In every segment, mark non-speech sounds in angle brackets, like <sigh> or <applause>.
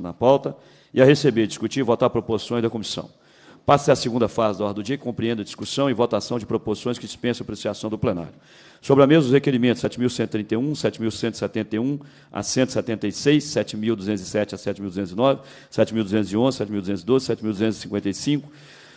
na pauta, e a receber, discutir e votar proposições da comissão. Passe à segunda fase da ordem do dia, que a discussão e votação de proposições que dispensam apreciação do plenário. Sobre a mesa, os requerimentos 7.131, 7.171 a 176, 7.207 a 7.209, 7.211, 7.212, 7.255,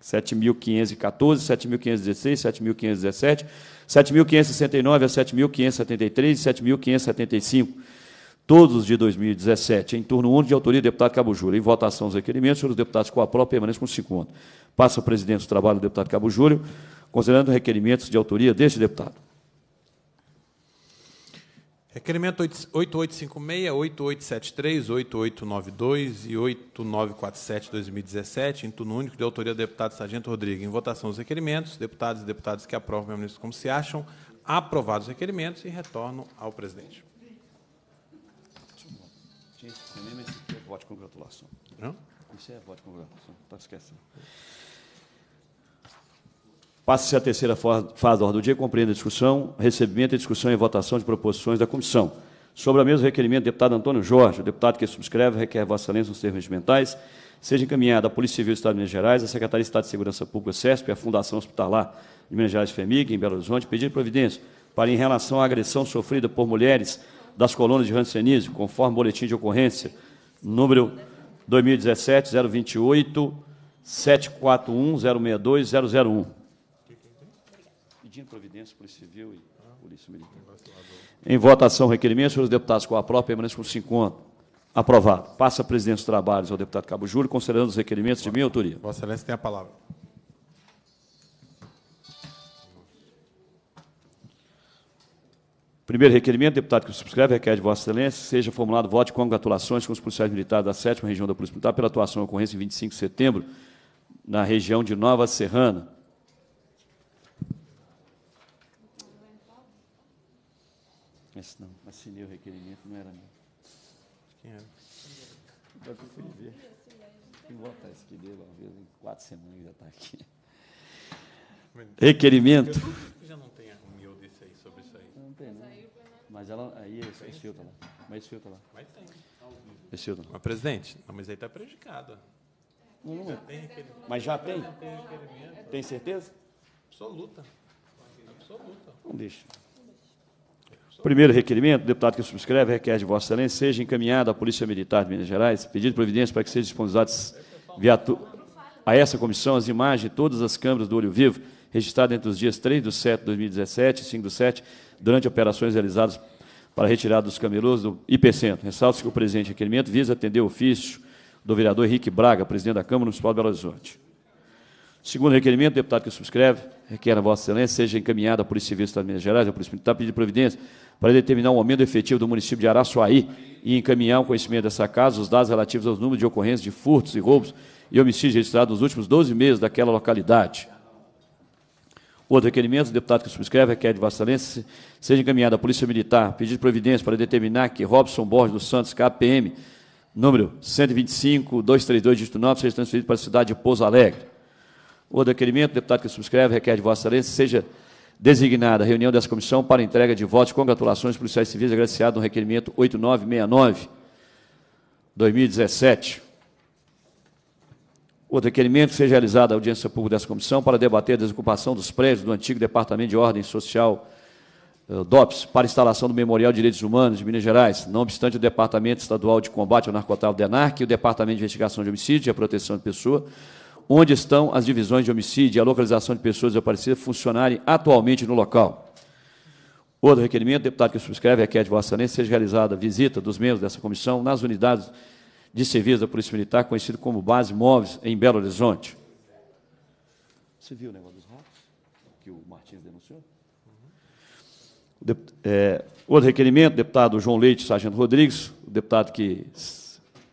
7.514, 7.516, 7.517, 7.569 a 7.573 7.575, todos de 2017. Em turno 1 de autoria do deputado Cabo Júlio. Em votação os requerimentos, os deputados com a própria permanecem com 50. Passa o presidente do trabalho do deputado Cabo Júlio, considerando requerimentos de autoria deste deputado. Requerimento 8856, 8873, 8892 e 8947 2017, em turno único, de autoria do deputado Sargento Rodrigues. Em votação os requerimentos, deputados e deputadas que aprovam, ministro, como se acham, aprovados os requerimentos e retorno ao presidente. Gente, esse é voto de congratulação. Não? Isso é voto de congratulação. Está esquecendo. Passa-se a terceira fase da ordem do dia, compreendendo a discussão, recebimento, discussão e votação de proposições da comissão. Sobre a mesma requerimento, deputado Antônio Jorge, o deputado que subscreve, requer Vossa Excelência nos termos regimentais, seja encaminhada à Polícia Civil do Estado de Minas Gerais, à Secretaria de Estado de Segurança Pública, CESP, à Fundação Hospitalar de Minas Gerais FEMIG, em Belo Horizonte, pedir providência para, em relação à agressão sofrida por mulheres das colônias de Rancenismo, conforme boletim de ocorrência número 2017 028 741 062 001 pedindo providência Polícia Civil e Polícia Militar. Em votação, requerimento, senhores deputados, com a própria permaneça com 50. Aprovado. Passa a presidência dos trabalhos ao deputado Cabo Júlio, considerando os requerimentos de minha autoria. Vossa Excelência tem a palavra. Primeiro requerimento, deputado que subscreve, requer de Vossa Excelência seja formulado voto de congratulações com os policiais militares da 7 Região da Polícia Militar pela atuação ocorrência em 25 de setembro na região de Nova Serrana Esse não, assinei o requerimento, não era meu. Quem era? Dá para escrever. Tem que botar esse aqui uma vez, em quatro semanas já está aqui. Requerimento. Já não tem a meu desse aí sobre isso aí. Não tem, né? Mas ela, aí esse fio está lá. Mas esse fio tá lá. Mas tem. Esse fio está lá. Mas, presidente, mas aí está prejudicado. Não, não, é. não. Mas já tem? Tem certeza? Absoluta. Absoluta. Não deixa. Primeiro requerimento, deputado que subscreve requer de Vossa Excelência seja encaminhado à Polícia Militar de Minas Gerais, pedido de providência para que sejam disponibilizadas a essa comissão as imagens de todas as câmeras do olho vivo registradas entre os dias 3 de 7 de 2017 e 5 de 7, durante operações realizadas para retirada dos camelôs do IPCentro. Ressalto-se que o presente requerimento visa atender o ofício do vereador Henrique Braga, presidente da Câmara Municipal de Belo Horizonte. Segundo requerimento, o deputado que subscreve, requer a Vossa Excelência, seja encaminhada à Polícia Civil do Estado de Minas Gerais, a Polícia Militar, pedir providência para determinar o aumento efetivo do município de Araçuaí e encaminhar ao conhecimento dessa casa os dados relativos aos números de ocorrências de furtos e roubos e homicídios registrados nos últimos 12 meses daquela localidade. Outro requerimento, o deputado que subscreve requer de Vossa Excelência seja encaminhada à Polícia Militar, pedir providência para determinar que Robson Borges dos Santos, KPM, número 125-232, dígito 9, seja transferido para a cidade de Pouso Alegre. O requerimento, o deputado que subscreve, requer de Vossa Excelência seja designada a reunião dessa comissão para entrega de votos. Congratulações, policiais civis, agraciado no requerimento 8969, 2017. outro requerimento seja realizada a audiência pública dessa comissão para debater a desocupação dos prédios do antigo Departamento de Ordem Social eh, DOPS para instalação do Memorial de Direitos Humanos de Minas Gerais, não obstante o Departamento Estadual de Combate ao Narcotráfico DENARC e o Departamento de Investigação de Homicídio e a Proteção de Pessoa onde estão as divisões de homicídio e a localização de pessoas desaparecidas funcionarem atualmente no local. Outro requerimento, deputado que subscreve, é a de Vossa Excelência, seja realizada visita dos membros dessa comissão nas unidades de serviço da Polícia Militar, conhecido como Base Móveis, em Belo Horizonte. Você viu o negócio dos ratos que o Martins denunciou? é, outro requerimento, deputado João Leite, Sargento Rodrigues, o deputado que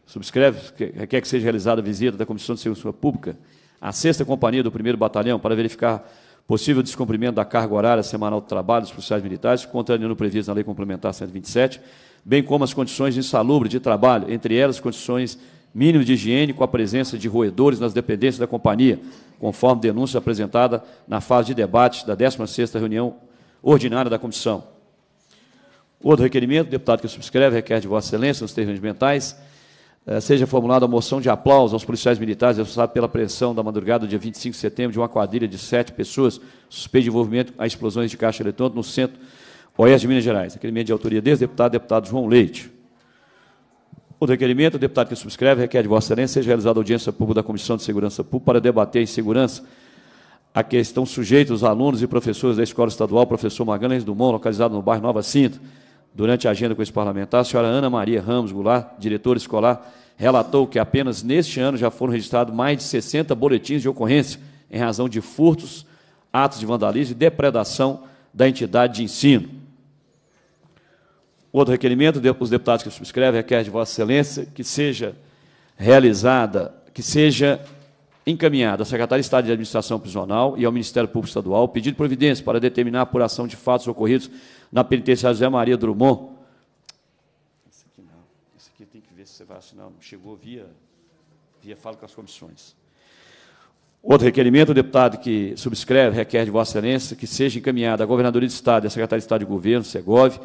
subscreve, requer que seja realizada a visita da Comissão de Segurança Pública à sexta companhia do 1 Batalhão para verificar possível descumprimento da carga horária semanal de trabalho dos policiais militares, contrário o previsto na Lei Complementar 127, bem como as condições insalubres de trabalho, entre elas condições mínimas de higiene com a presença de roedores nas dependências da companhia, conforme denúncia apresentada na fase de debate da 16ª reunião ordinária da comissão. Outro requerimento, deputado que subscreve, requer de Vossa Excelência nos termos mentais eh, seja formulada a moção de aplauso aos policiais militares responsáveis pela apreensão da madrugada do dia 25 de setembro de uma quadrilha de sete pessoas suspeitas de envolvimento a explosões de caixa eletrônica no centro oeste de Minas Gerais. Requerimento de autoria desse deputado, deputado João Leite. Outro requerimento, o deputado que subscreve requer de Vossa Excelência seja realizada audiência pública da Comissão de Segurança Pública para debater em segurança a questão sujeita os alunos e professores da Escola Estadual Professor Magalhães Dumont, localizado no bairro Nova Cinta, Durante a agenda com esse parlamentar, a senhora Ana Maria Ramos Goulart, diretora escolar, relatou que apenas neste ano já foram registrados mais de 60 boletins de ocorrência em razão de furtos, atos de vandalismo e depredação da entidade de ensino. Outro requerimento, os deputados que subscrevem, requer é é de Vossa Excelência que seja realizada, que seja encaminhada à Secretaria de Estado de Administração Prisional e ao Ministério Público Estadual o pedido de providência para determinar a apuração de fatos ocorridos na penitenciária Zé Maria Drummond. Esse aqui não. Esse aqui tem que ver se você vai assinar. Chegou via, via fala com as comissões. Outro requerimento, o deputado que subscreve, requer de Vossa Excelência que seja encaminhada à Governadoria de Estado e à Secretaria de Estado de Governo, SEGOV,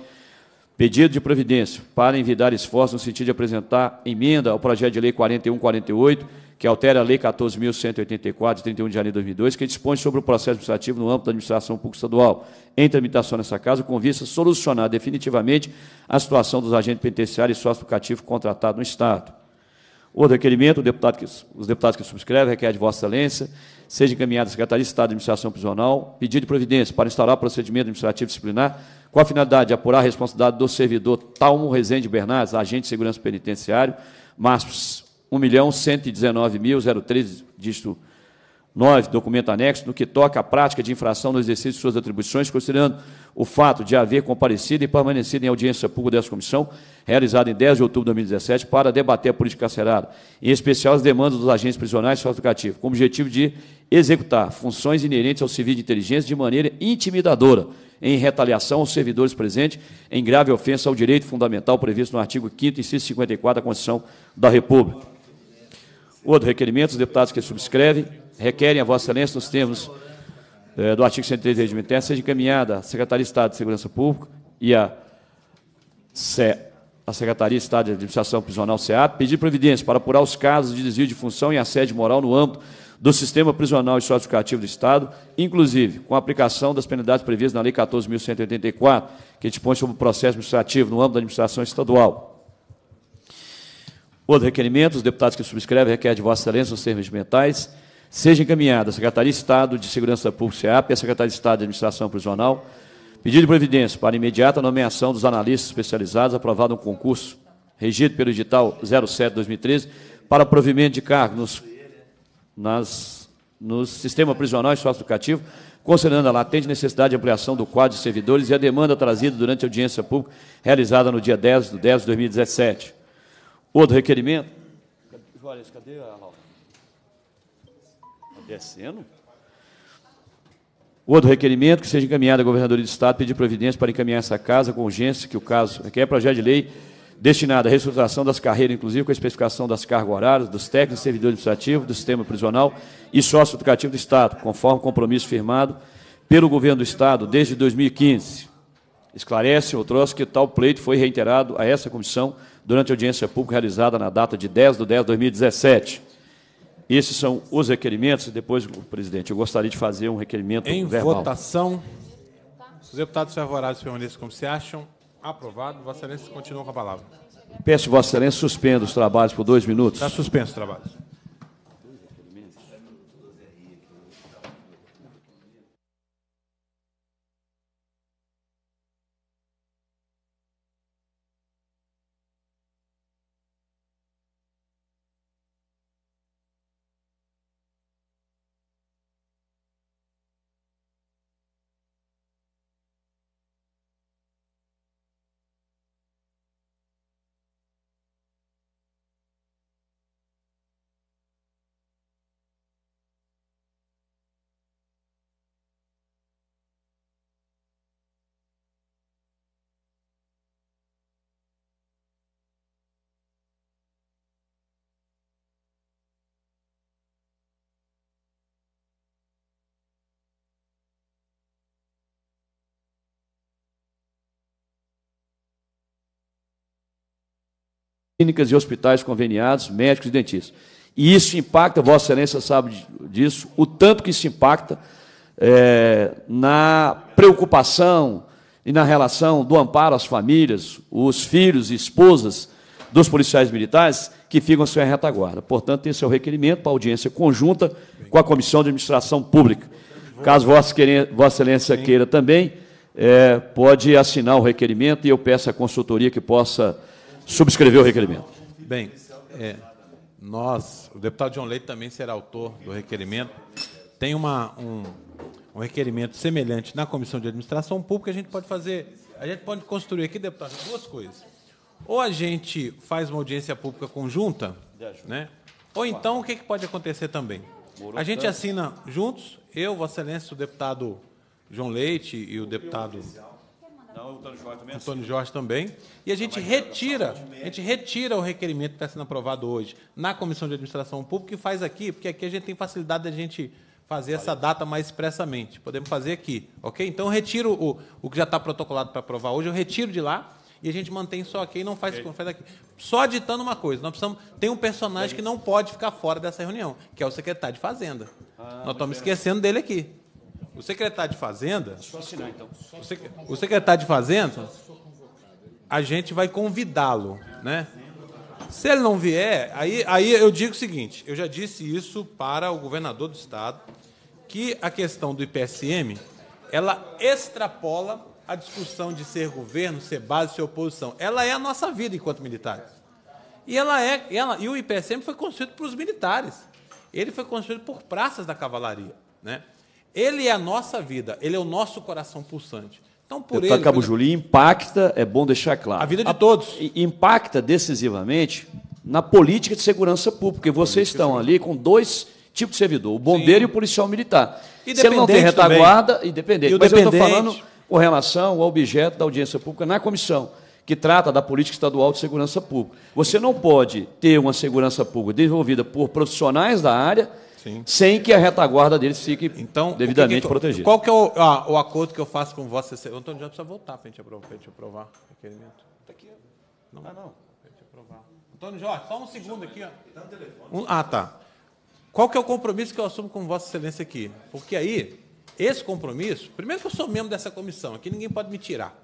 pedido de providência para envidar esforços no sentido de apresentar emenda ao projeto de lei 4148, que altera a Lei 14.184, de 31 de janeiro de 2002, que dispõe sobre o processo administrativo no âmbito da administração pública estadual, em tramitação nessa casa, com vista a solucionar definitivamente a situação dos agentes penitenciários e sócio cativo contratados no Estado. O requerimento, deputado que, os deputados que subscrevem, requer de Vossa Excelência, seja encaminhado à Secretaria de Estado de Administração Prisional, pedido de providência para instaurar procedimento administrativo disciplinar, com a finalidade de apurar a responsabilidade do servidor Talmo Rezende Bernardes, agente de segurança penitenciário, Márcio 1 milhão mil dígito 9, documento anexo, no que toca à prática de infração no exercício de suas atribuições, considerando o fato de haver comparecido e permanecido em audiência pública dessa comissão, realizada em 10 de outubro de 2017, para debater a política carcerária, em especial as demandas dos agentes prisionais socioeducativos, com o objetivo de executar funções inerentes ao serviço de inteligência de maneira intimidadora, em retaliação aos servidores presentes em grave ofensa ao direito fundamental previsto no artigo 5º, inciso 54 da Constituição da República. O outro requerimento, os deputados que subscrevem requerem a Vossa Excelência, nos termos eh, do artigo 103 do Regimento Interno, seja encaminhada à Secretaria de Estado de Segurança Pública e à a Secretaria de Estado de Administração Prisional, SEAP, pedir providência para apurar os casos de desvio de função e assédio moral no âmbito do sistema prisional e socioeducativo do Estado, inclusive com a aplicação das penalidades previstas na Lei 14.184, que dispõe sobre o processo administrativo no âmbito da administração estadual. Outro requerimento, os deputados que subscrevem requer de Vossa Excelência os termos mentais, seja encaminhada à Secretaria de Estado de Segurança Pública, SEAP, e à Secretaria de Estado de Administração Prisional, pedido de providência para imediata nomeação dos analistas especializados aprovado um concurso regido pelo edital 07-2013 para provimento de cargo nos, nas, no sistema prisional e socioeducativo, considerando a latente necessidade de ampliação do quadro de servidores e a demanda trazida durante a audiência pública realizada no dia 10 de 10 de 2017. Outro requerimento? Juarez, cadê a Ralf? Tá descendo? Outro requerimento que seja encaminhado à Governadoria do Estado pedir providência para encaminhar essa casa com urgência, que o caso requer é projeto de lei destinado à reestruturação das carreiras, inclusive com a especificação das cargas horárias, dos técnicos e servidores administrativos, do sistema prisional e sócio-educativo do Estado, conforme o compromisso firmado pelo Governo do Estado desde 2015. Esclarece ou troço que tal pleito foi reiterado a essa comissão durante a audiência pública realizada na data de 10 de 10 de 2017. Esses são os requerimentos. Depois, presidente, eu gostaria de fazer um requerimento em verbal. Em votação, os deputados favoráveis permaneçam como se acham. Aprovado. Vossa Excelência continua com a palavra. Peço Vossa Excelência suspenda os trabalhos por dois minutos. Está suspenso os trabalhos. clínicas e hospitais conveniados, médicos e dentistas. E isso impacta, Vossa Excelência sabe disso, o tanto que isso impacta é, na preocupação e na relação do amparo às famílias, os filhos e esposas dos policiais militares que ficam sem a retaguarda. Portanto, tem seu requerimento para audiência conjunta com a Comissão de Administração Pública. Caso Vossa, Excelência queira também, é, pode assinar o requerimento e eu peço à consultoria que possa subscrever o requerimento. Bem, é, nós, o deputado João Leite também será autor do requerimento. Tem uma, um, um requerimento semelhante na Comissão de Administração Pública, a gente pode fazer, a gente pode construir aqui, deputado, duas coisas. Ou a gente faz uma audiência pública conjunta, né? ou então o que, que pode acontecer também? A gente assina juntos, eu, Vossa Excelência, o deputado João Leite e o deputado não, o Antônio Jorge também. É Antônio assim. Jorge também. E a tá gente retira, tá a gente retira o requerimento que está sendo aprovado hoje na Comissão de Administração Pública e faz aqui, porque aqui a gente tem facilidade a gente fazer essa data mais expressamente. Podemos fazer aqui, ok? Então eu retiro o, o que já está protocolado para aprovar hoje, eu retiro de lá e a gente mantém só aqui e não faz, okay. faz aqui. Só ditando uma coisa, nós precisamos. Tem um personagem é que não pode ficar fora dessa reunião, que é o secretário de Fazenda. Ah, nós estamos esquecendo dele aqui. O secretário de Fazenda. Deixa eu assinar, então. O, o secretário de Fazenda, a gente vai convidá-lo, né? Se ele não vier, aí, aí eu digo o seguinte: eu já disse isso para o governador do estado, que a questão do IPSM ela extrapola a discussão de ser governo, ser base, ser oposição. Ela é a nossa vida enquanto militares. E ela é, ela, e o IPSM foi construído para os militares. Ele foi construído por praças da cavalaria, né? Ele é a nossa vida, ele é o nosso coração pulsante. Então, por Deputado ele. Cabo por... impacta, é bom deixar claro. A vida de a, todos. Impacta decisivamente na política de segurança pública, porque vocês estão ali com dois tipos de servidor, o bombeiro Sim. e o policial militar. Se ele não tem retaguarda, também. independente. E Mas dependente... eu estou falando com relação ao objeto da audiência pública na comissão que trata da política estadual de segurança pública. Você não pode ter uma segurança pública desenvolvida por profissionais da área Sim. sem que a retaguarda deles fique então, devidamente que que, protegida. Qual que é o, ah, o, acordo que eu faço com Vossa Excelência? Antônio já precisa voltar para a gente aprovar, pra gente aprovar Está aqui. Não. Ah, não. a gente aprovar. Antônio Jorge, só um segundo aqui. Ó. Um, ah, tá. Qual que é o compromisso que eu assumo com Vossa Excelência aqui? Porque aí, esse compromisso, primeiro que eu sou membro dessa comissão, aqui ninguém pode me tirar.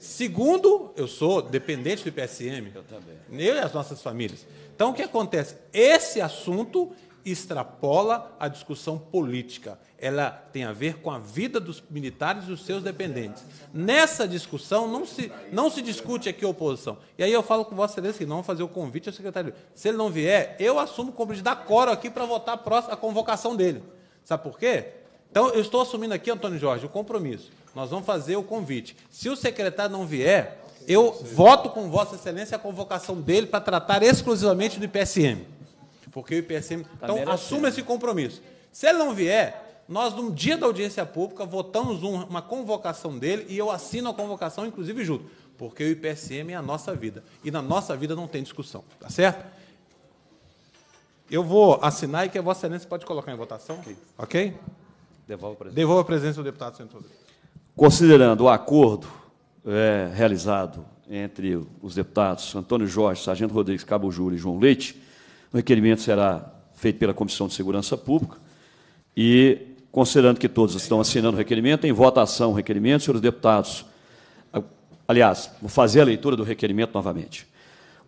Segundo, eu sou dependente do IPSM. Eu também. Eu e as nossas famílias. Então, o que acontece? Esse assunto extrapola a discussão política. Ela tem a ver com a vida dos militares e dos seus dependentes. Nessa discussão não se, não se discute aqui a oposição. E aí eu falo com Vossa Excelência que não vou fazer o convite ao secretário. Se ele não vier, eu assumo o compromisso da Coro aqui para votar a convocação dele. Sabe por quê? Então, eu estou assumindo aqui, Antônio Jorge, o compromisso. Nós vamos fazer o convite. Se o secretário não vier, eu voto com Vossa Excelência a convocação dele para tratar exclusivamente do IPSM. Porque o IPSM. Tá então, assuma assim, esse né? compromisso. Se ele não vier, nós, no dia da audiência pública, votamos um, uma convocação dele e eu assino a convocação, inclusive junto. Porque o IPSM é a nossa vida. E na nossa vida não tem discussão. Tá certo? Eu vou assinar e que a Vossa Excelência pode colocar em votação. Ok? Devolvo Devolva a presença. Devolvo a presença do deputado Centro. Considerando o acordo é, realizado entre os deputados Antônio Jorge, Sargento Rodrigues Cabo Júlio e João Leite, o requerimento será feito pela Comissão de Segurança Pública e, considerando que todos estão assinando o requerimento, em votação o requerimento, senhores deputados. Aliás, vou fazer a leitura do requerimento novamente.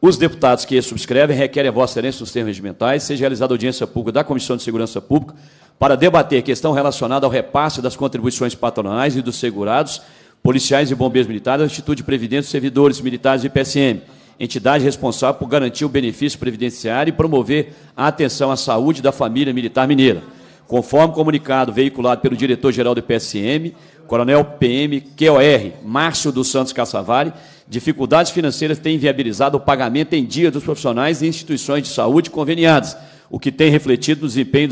Os deputados que subscrevem requerem a vossa herança nos termos regimentais, seja realizada audiência pública da Comissão de Segurança Pública para debater questão relacionada ao repasse das contribuições patronais e dos segurados, policiais e bombeiros militares, Instituto de Previdência, servidores militares e PSM entidade responsável por garantir o benefício previdenciário e promover a atenção à saúde da família militar mineira. Conforme comunicado veiculado pelo diretor-geral do PSM, Coronel PM QOR, Márcio dos Santos Caçavari, dificuldades financeiras têm viabilizado o pagamento em dia dos profissionais e instituições de saúde conveniadas, o que tem refletido no desempenho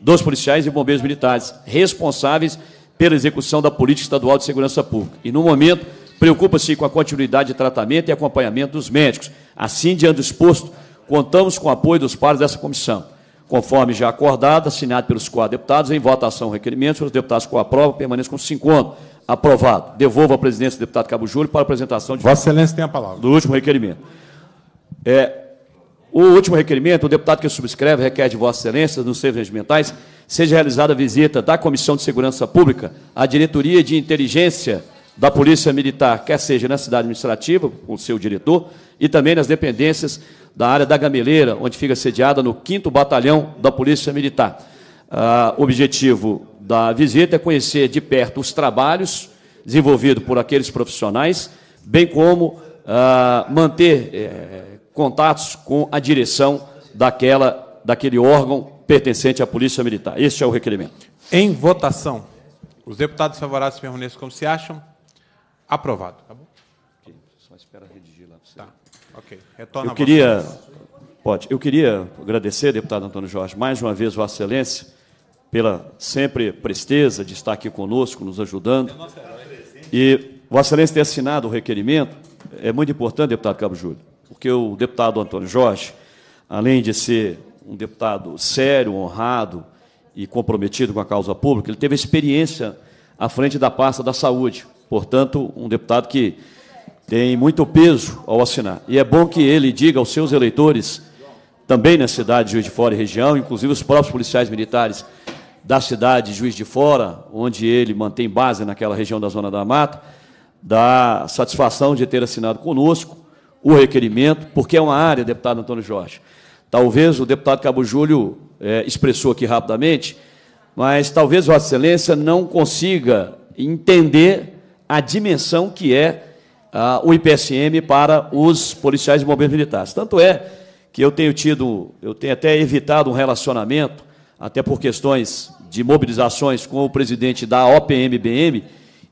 dos policiais e bombeiros militares responsáveis pela execução da política estadual de segurança pública. E, no momento, Preocupa-se com a continuidade de tratamento e acompanhamento dos médicos. Assim, diante do exposto, contamos com o apoio dos pares dessa comissão. Conforme já acordado, assinado pelos quatro deputados, em votação requerimento, os deputados com prova, permaneçam com cinco anos. Aprovado. Devolvo a presidência do deputado Cabo Júlio para apresentação de. Vossa Excelência tem a palavra. Do último requerimento. É, o último requerimento, o deputado que subscreve requer de Vossa Excelência, nos seus regimentais, seja realizada a visita da Comissão de Segurança Pública à Diretoria de Inteligência da Polícia Militar, quer seja na cidade administrativa, com seu diretor, e também nas dependências da área da Gameleira, onde fica sediada no 5 Batalhão da Polícia Militar. Ah, o objetivo da visita é conhecer de perto os trabalhos desenvolvidos por aqueles profissionais, bem como ah, manter eh, contatos com a direção daquela, daquele órgão pertencente à Polícia Militar. Este é o requerimento. Em votação, os deputados favoráveis permaneçam como se acham. Aprovado. Tá bom? só espera redigir lá para você. Tá, ok. Retorna Eu queria, pode, eu queria agradecer, deputado Antônio Jorge, mais uma vez, Vossa Excelência, pela sempre presteza de estar aqui conosco, nos ajudando. É e Vossa Excelência ter assinado o requerimento é muito importante, deputado Cabo Júlio, porque o deputado Antônio Jorge, além de ser um deputado sério, honrado e comprometido com a causa pública, ele teve experiência à frente da pasta da saúde. Portanto, um deputado que tem muito peso ao assinar. E é bom que ele diga aos seus eleitores, também na cidade de Juiz de Fora e região, inclusive os próprios policiais militares da cidade de Juiz de Fora, onde ele mantém base naquela região da Zona da Mata, da satisfação de ter assinado conosco o requerimento, porque é uma área, deputado Antônio Jorge. Talvez o deputado Cabo Júlio é, expressou aqui rapidamente, mas talvez Vossa Excelência não consiga entender a dimensão que é ah, o IPSM para os policiais e bombeiros militares. Tanto é que eu tenho tido, eu tenho até evitado um relacionamento, até por questões de mobilizações com o presidente da OPMBM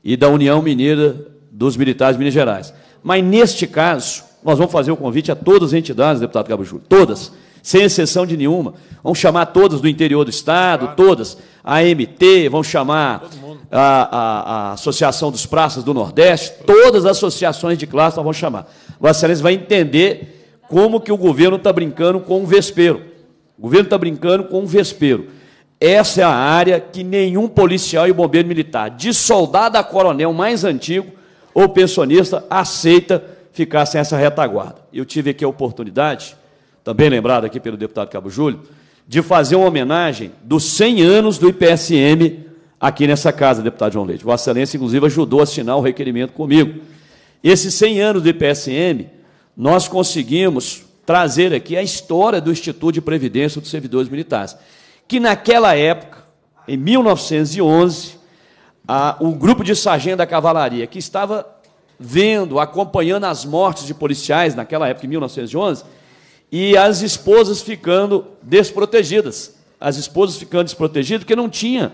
e da União Mineira dos Militares de Minas Gerais. Mas, neste caso, nós vamos fazer o convite a todas as entidades, deputado Cabo Júlio, todas, sem exceção de nenhuma. Vamos chamar todas do interior do Estado, todas, a MT, vamos chamar a, a, a Associação dos Praças do Nordeste, todas as associações de classe nós vamos chamar. Vossa Excelência vai entender como que o governo está brincando com o vespeiro. O governo está brincando com o vespeiro. Essa é a área que nenhum policial e bombeiro militar, de soldado a coronel mais antigo ou pensionista, aceita ficar sem essa retaguarda. Eu tive aqui a oportunidade, também lembrado aqui pelo deputado Cabo Júlio, de fazer uma homenagem dos 100 anos do IPSM aqui nessa casa, deputado João Leite. Vossa Excelência, inclusive, ajudou a assinar o requerimento comigo. Esses 100 anos do IPSM, nós conseguimos trazer aqui a história do Instituto de Previdência dos Servidores Militares, que naquela época, em 1911, a, grupo de sargento da cavalaria que estava vendo, acompanhando as mortes de policiais naquela época, em 1911, e as esposas ficando desprotegidas. As esposas ficando desprotegidas porque não tinha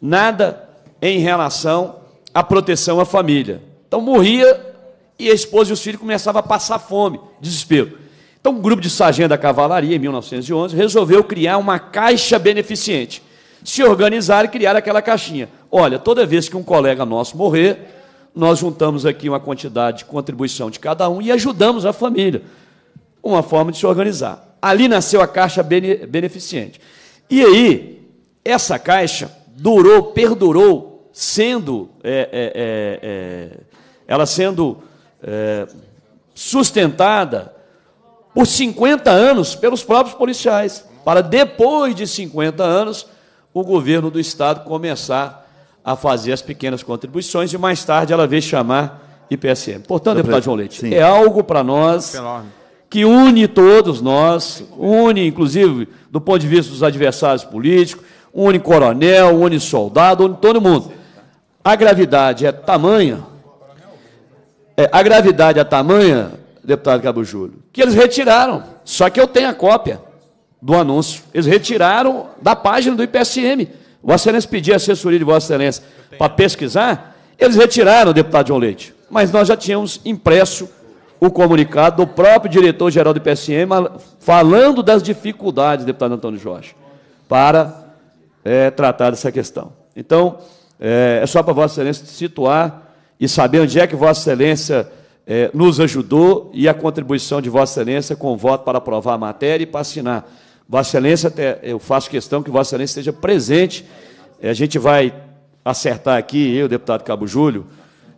nada em relação à proteção à família. Então morria e a esposa e os filhos começavam a passar fome, desespero. Então, um grupo de sargento da cavalaria, em 1911, resolveu criar uma caixa beneficente. Se organizaram e criaram aquela caixinha. Olha, toda vez que um colega nosso morrer, nós juntamos aqui uma quantidade de contribuição de cada um e ajudamos a família. Uma forma de se organizar. Ali nasceu a caixa beneficente. E aí, essa caixa durou, perdurou, sendo é, é, é, é ela sendo é, sustentada por 50 anos pelos próprios policiais, para depois de 50 anos o governo do estado começar a fazer as pequenas contribuições e mais tarde ela veio chamar IPSM. Portanto, deputado João Leite, Sim. é algo para nós que une todos nós, une inclusive do ponto de vista dos adversários políticos, une coronel, une soldado, une todo mundo. A gravidade é tamanha, é, a gravidade é tamanha, deputado Cabo Júlio, que eles retiraram. Só que eu tenho a cópia do anúncio. Eles retiraram da página do IPSM. Vossa Excelência pediu a assessoria de Vossa Excelência para pesquisar. Eles retiraram, deputado João Leite. Mas nós já tínhamos impresso o comunicado do próprio diretor-geral do IPSM falando das dificuldades, deputado Antônio Jorge, para é, tratar dessa questão. Então, é, é só para Vossa Excelência situar e saber onde é que Vossa Excelência é, nos ajudou e a contribuição de Vossa Excelência com o voto para aprovar a matéria e para assinar. Vossa Excelência, até, eu faço questão que Vossa Excelência esteja presente. É, a gente vai acertar aqui, eu, deputado Cabo Júlio,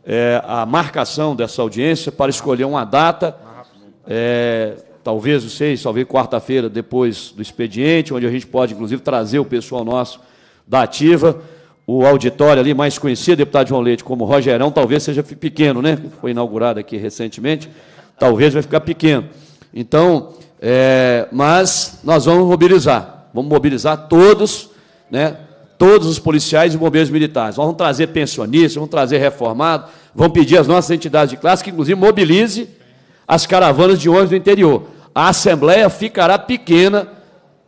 é, a marcação dessa audiência para escolher uma data. É, talvez sei, só talvez quarta-feira depois do expediente, onde a gente pode, inclusive, trazer o pessoal nosso da ativa. O auditório ali, mais conhecido, deputado João Leite, como Rogerão, talvez seja pequeno, né? Foi inaugurado aqui recentemente, talvez vai ficar pequeno. Então, é, mas nós vamos mobilizar, vamos mobilizar todos, né? Todos os policiais e bombeiros militares. Nós vamos trazer pensionistas, vamos trazer reformados, vamos pedir às nossas entidades de classe que, inclusive, mobilize as caravanas de ônibus do interior a Assembleia ficará pequena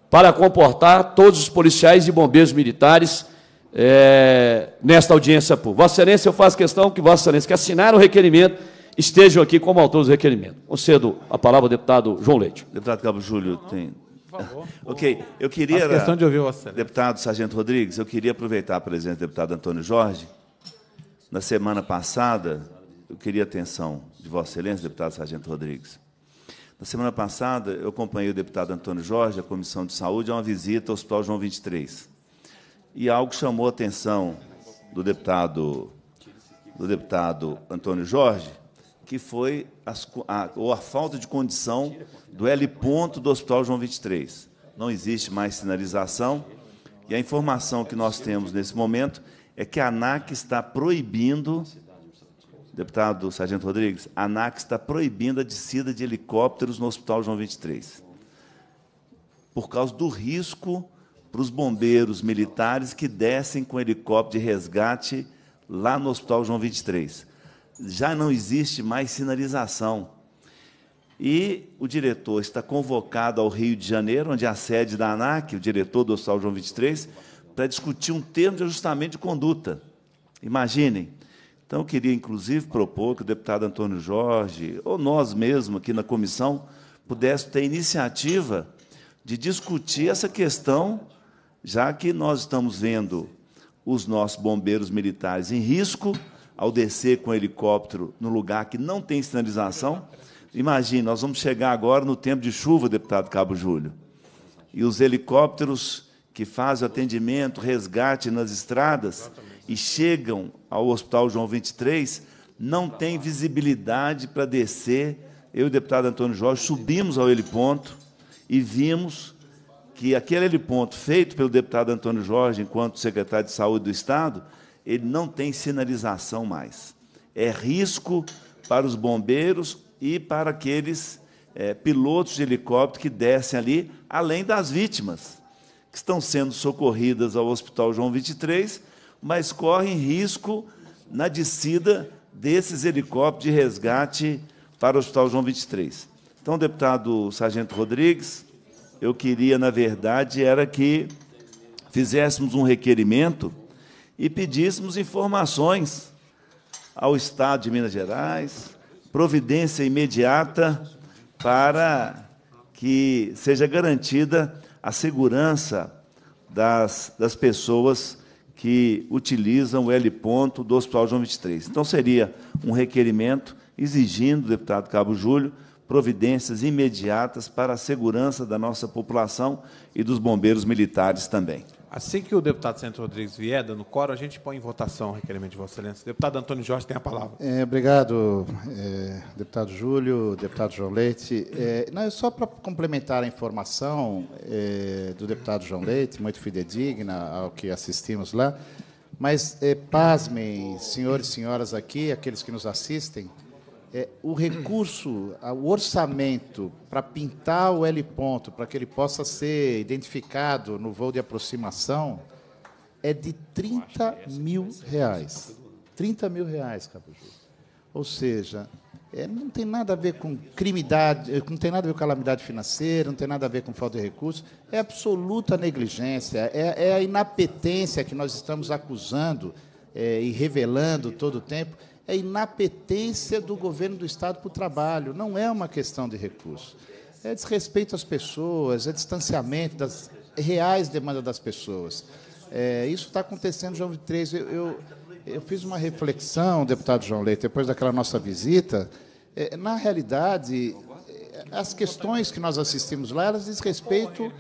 para comportar todos os policiais e bombeiros militares é, nesta audiência pública. Vossa Excelência, eu faço questão que Vossa Excelência, que assinaram o requerimento, estejam aqui como autores do requerimento. Concedo a palavra ao deputado João Leite. Deputado Cabo Júlio, não, não. tem. Por favor. <laughs> ok, eu queria. questão de ouvir você. Deputado Sargento Rodrigues, eu queria aproveitar a presença do deputado Antônio Jorge. Na semana passada, eu queria a atenção de Vossa Excelência, deputado Sargento Rodrigues. Na semana passada, eu acompanhei o deputado Antônio Jorge, a Comissão de Saúde, a uma visita ao Hospital João 23. E algo chamou a atenção do deputado, do deputado Antônio Jorge, que foi as, a, ou a falta de condição do L ponto do Hospital João 23. Não existe mais sinalização. E a informação que nós temos nesse momento é que a ANAC está proibindo deputado Sargento Rodrigues, a ANAC está proibindo a descida de helicópteros no Hospital João 23, por causa do risco para os bombeiros militares que descem com helicóptero de resgate lá no Hospital João 23. Já não existe mais sinalização. E o diretor está convocado ao Rio de Janeiro, onde é a sede da ANAC, o diretor do Hospital João 23, para discutir um termo de ajustamento de conduta. Imaginem, então, eu queria, inclusive, propor que o deputado Antônio Jorge, ou nós mesmos aqui na comissão, pudéssemos ter iniciativa de discutir essa questão, já que nós estamos vendo os nossos bombeiros militares em risco ao descer com o helicóptero no lugar que não tem sinalização. Imagine, nós vamos chegar agora no tempo de chuva, deputado Cabo Júlio, e os helicópteros que fazem atendimento, resgate nas estradas, Exatamente e chegam ao Hospital João 23, não tem visibilidade para descer. Eu e o deputado Antônio Jorge subimos ao heliponto e vimos que aquele heliponto feito pelo deputado Antônio Jorge enquanto secretário de Saúde do Estado, ele não tem sinalização mais. É risco para os bombeiros e para aqueles é, pilotos de helicóptero que descem ali, além das vítimas que estão sendo socorridas ao Hospital João 23 mas correm risco na descida desses helicópteros de resgate para o Hospital João 23. Então, deputado Sargento Rodrigues, eu queria, na verdade, era que fizéssemos um requerimento e pedíssemos informações ao Estado de Minas Gerais, providência imediata para que seja garantida a segurança das, das pessoas que utilizam o L ponto do Hospital João 23. Então, seria um requerimento exigindo, deputado Cabo Júlio, providências imediatas para a segurança da nossa população e dos bombeiros militares também. Assim que o deputado Centro Rodrigues vier, dando coro, a gente põe em votação o requerimento de Vossa Excelência. Deputado Antônio Jorge tem a palavra. É, obrigado, é, deputado Júlio, deputado João Leite. É, não, só para complementar a informação é, do deputado João Leite, muito fidedigna ao que assistimos lá, mas é, pasmem, senhores e senhoras aqui, aqueles que nos assistem, é, o recurso, o orçamento para pintar o L ponto, para que ele possa ser identificado no voo de aproximação, é de 30 é mil reais. 30 mil reais, Cabuju. Ou seja, é, não tem nada a ver com criminalidade, é, não tem nada a ver com calamidade financeira, não tem nada a ver com falta de recursos. É absoluta negligência, é, é a inapetência que nós estamos acusando é, e revelando todo o tempo é inapetência do governo do Estado para o trabalho, não é uma questão de recursos. É desrespeito às pessoas, é distanciamento das reais demandas das pessoas. É, isso está acontecendo, João III. Eu, eu, eu, fiz uma reflexão, deputado João Leite, depois daquela nossa visita. É, na realidade, é, as questões que nós assistimos lá, elas diz respeito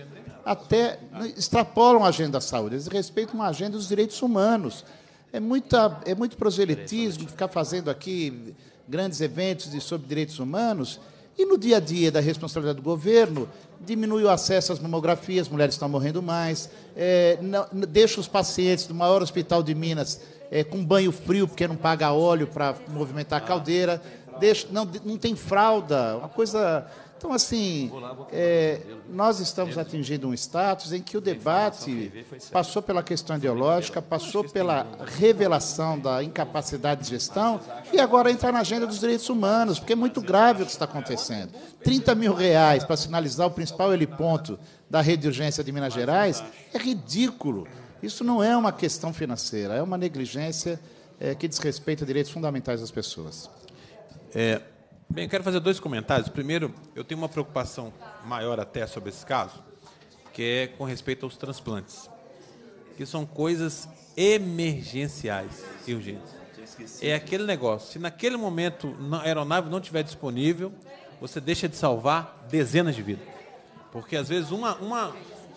até extrapolam a agenda da saúde, eles respeitam a agenda dos direitos humanos. É, muita, é muito proselitismo ficar fazendo aqui grandes eventos de, sobre direitos humanos e no dia a dia da responsabilidade do governo diminui o acesso às mamografias, mulheres estão morrendo mais, é, não, deixa os pacientes do maior hospital de Minas é, com banho frio porque não paga óleo para movimentar a ah. caldeira, deixa, não, não tem fralda, uma coisa então, assim, é, nós estamos atingindo um status em que o debate passou pela questão ideológica, passou pela revelação da incapacidade de gestão e agora entra na agenda dos direitos humanos, porque é muito grave o que está é acontecendo. 30 mil reais para sinalizar o principal heliponto da rede de urgência de Minas Gerais é ridículo. Isso não é uma questão financeira, é uma negligência é, que desrespeita direitos fundamentais das pessoas. É, Bem, eu quero fazer dois comentários. Primeiro, eu tenho uma preocupação maior até sobre esse caso, que é com respeito aos transplantes, que são coisas emergenciais e urgentes. É aquele negócio, se naquele momento a aeronave não estiver disponível, você deixa de salvar dezenas de vidas. Porque às vezes uma, uma,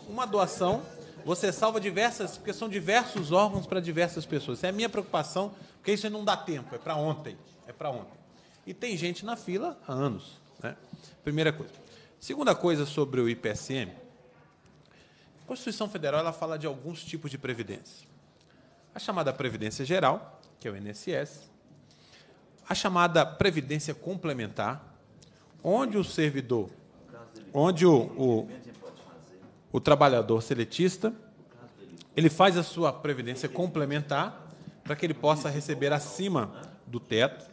uma doação, você salva diversas, porque são diversos órgãos para diversas pessoas. Essa é a minha preocupação, porque isso não dá tempo, é para ontem, é para ontem. E tem gente na fila há anos. Né? Primeira coisa. Segunda coisa sobre o IPSM. A Constituição Federal ela fala de alguns tipos de previdência. A chamada Previdência Geral, que é o INSS. A chamada Previdência Complementar, onde o servidor, onde o, o, o trabalhador seletista, ele faz a sua previdência complementar para que ele possa receber acima do teto.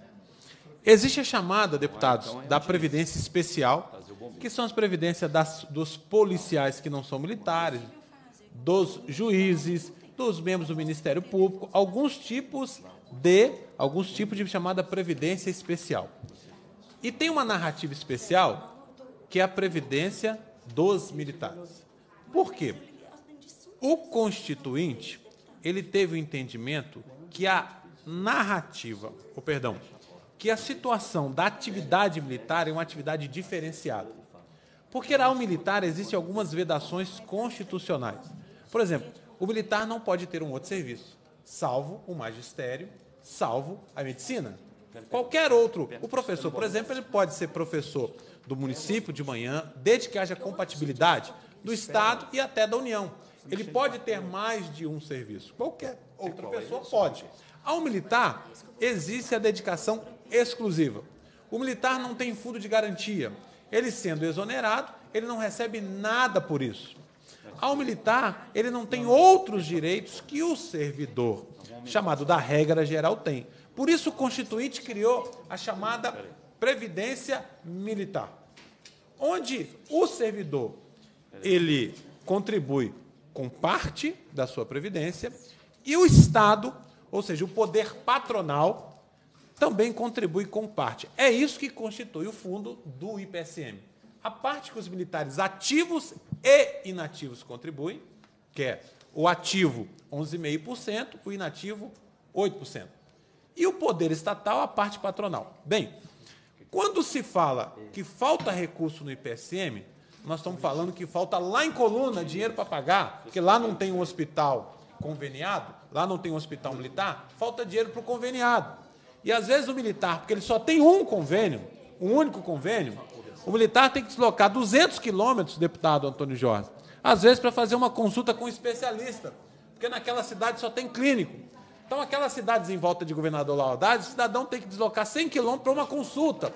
Existe a chamada, deputados, da Previdência Especial, que são as previdências das, dos policiais que não são militares, dos juízes, dos membros do Ministério Público, alguns tipos de alguns tipos de chamada previdência especial. E tem uma narrativa especial que é a previdência dos militares. Por quê? O constituinte, ele teve o entendimento que a narrativa, ou oh, perdão, que a situação da atividade militar é uma atividade diferenciada. Porque ao militar existem algumas vedações constitucionais. Por exemplo, o militar não pode ter um outro serviço, salvo o magistério, salvo a medicina. Qualquer outro. O professor, por exemplo, ele pode ser professor do município de manhã, desde que haja compatibilidade do Estado e até da União. Ele pode ter mais de um serviço. Qualquer outra é pessoa pode. Ao militar, existe a dedicação exclusiva. O militar não tem fundo de garantia. Ele sendo exonerado, ele não recebe nada por isso. Ao militar, ele não tem outros direitos que o servidor, chamado da regra geral, tem. Por isso, o Constituinte criou a chamada Previdência Militar, onde o servidor ele contribui com parte da sua previdência e o Estado, ou seja, o poder patronal, também contribui com parte. É isso que constitui o fundo do IPSM. A parte que os militares ativos e inativos contribuem, que é o ativo 11,5%, o inativo 8%. E o poder estatal, a parte patronal. Bem, quando se fala que falta recurso no IPSM, nós estamos falando que falta lá em Coluna dinheiro para pagar, porque lá não tem um hospital conveniado, lá não tem um hospital militar, falta dinheiro para o conveniado. E às vezes o militar, porque ele só tem um convênio, um único convênio, o militar tem que deslocar 200 quilômetros, deputado Antônio Jorge, às vezes para fazer uma consulta com um especialista, porque naquela cidade só tem clínico. Então, aquelas cidades em volta de Governador Laudade, o cidadão tem que deslocar 100 quilômetros para uma consulta.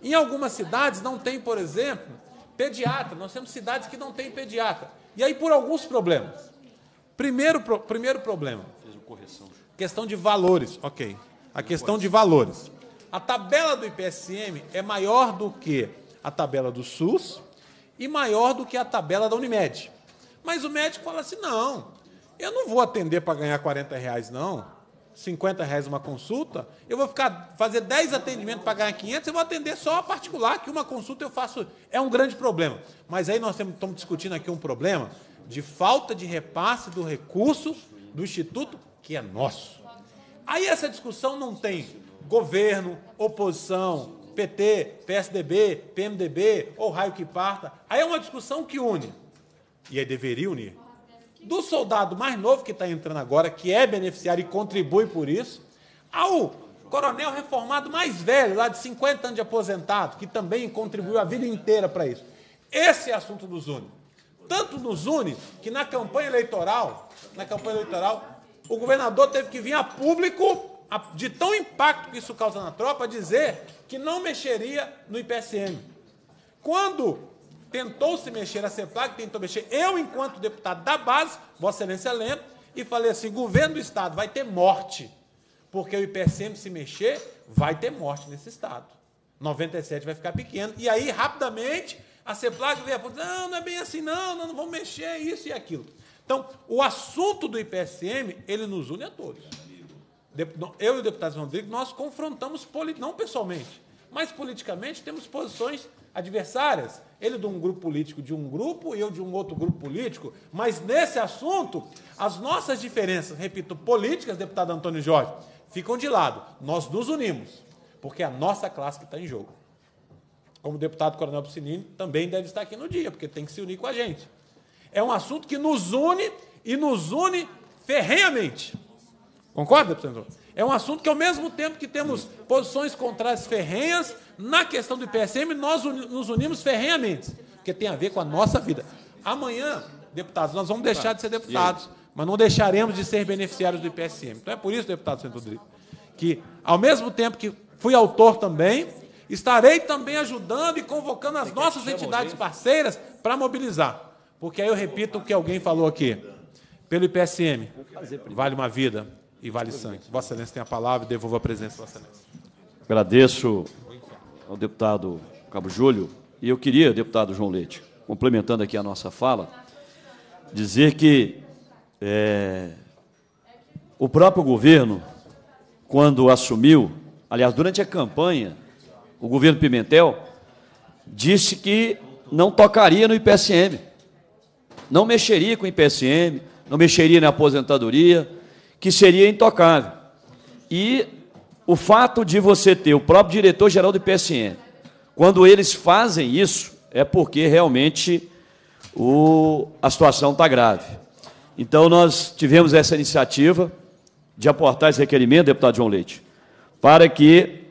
Em algumas cidades não tem, por exemplo, pediatra. Nós temos cidades que não tem pediatra. E aí, por alguns problemas. Primeiro, pro, primeiro problema. Fez uma correção. Questão de valores. Ok a questão de valores. A tabela do IPSM é maior do que a tabela do SUS e maior do que a tabela da Unimed. Mas o médico fala assim: não, eu não vou atender para ganhar 40 reais, não. 50 reais uma consulta, eu vou ficar fazer 10 atendimentos para ganhar 500, eu vou atender só a particular, que uma consulta eu faço. É um grande problema. Mas aí nós estamos discutindo aqui um problema de falta de repasse do recurso do Instituto, que é nosso. Aí essa discussão não tem governo, oposição, PT, PSDB, PMDB ou raio que parta. Aí é uma discussão que une. E aí deveria unir. Do soldado mais novo que está entrando agora, que é beneficiário e contribui por isso, ao coronel reformado mais velho, lá de 50 anos de aposentado, que também contribuiu a vida inteira para isso. Esse é assunto dos une. Tanto nos une que na campanha eleitoral, na campanha eleitoral, o governador teve que vir a público, a, de tão impacto que isso causa na tropa, dizer que não mexeria no IPSM. Quando tentou se mexer, a CEPLAC tentou mexer, eu, enquanto deputado da base, Vossa Excelência lembra, e falei assim: governo do Estado vai ter morte, porque o IPSM se mexer, vai ter morte nesse Estado. 97 vai ficar pequeno. E aí, rapidamente, a CEPLAC veio a não, não é bem assim, não, não, não vamos mexer, isso e aquilo. Então, o assunto do IPSM, ele nos une a todos. Eu e o deputado Rodrigues, nós confrontamos, não pessoalmente, mas politicamente temos posições adversárias. Ele de um grupo político de um grupo e eu de um outro grupo político. Mas nesse assunto, as nossas diferenças, repito, políticas, deputado Antônio Jorge, ficam de lado. Nós nos unimos, porque é a nossa classe que está em jogo. Como o deputado Coronel Piscinini também deve estar aqui no dia, porque tem que se unir com a gente. É um assunto que nos une e nos une ferrenhamente. Concorda, professor? É um assunto que, ao mesmo tempo que temos posições contrárias ferrenhas, na questão do IPSM, nós nos unimos ferrenhamente, porque tem a ver com a nossa vida. Amanhã, deputados, nós vamos deixar de ser tá. deputados, mas não deixaremos de ser beneficiários do IPSM. Então é por isso, deputado Santo Rodrigo, que, ao mesmo tempo que fui autor também, estarei também ajudando e convocando as nossas entidades parceiras para mobilizar. Porque aí eu repito o que alguém falou aqui. Pelo IPSM, vale uma vida e vale sangue. Vossa Excelência tem a palavra e devolvo a presença, Vossa Excelência. Agradeço ao deputado Cabo Júlio. E eu queria, deputado João Leite, complementando aqui a nossa fala, dizer que é, o próprio governo, quando assumiu, aliás, durante a campanha, o governo Pimentel disse que não tocaria no IPSM não mexeria com o IPSM, não mexeria na aposentadoria, que seria intocável. E o fato de você ter o próprio diretor-geral do IPSM, quando eles fazem isso, é porque realmente o, a situação está grave. Então, nós tivemos essa iniciativa de aportar esse requerimento, deputado João Leite, para que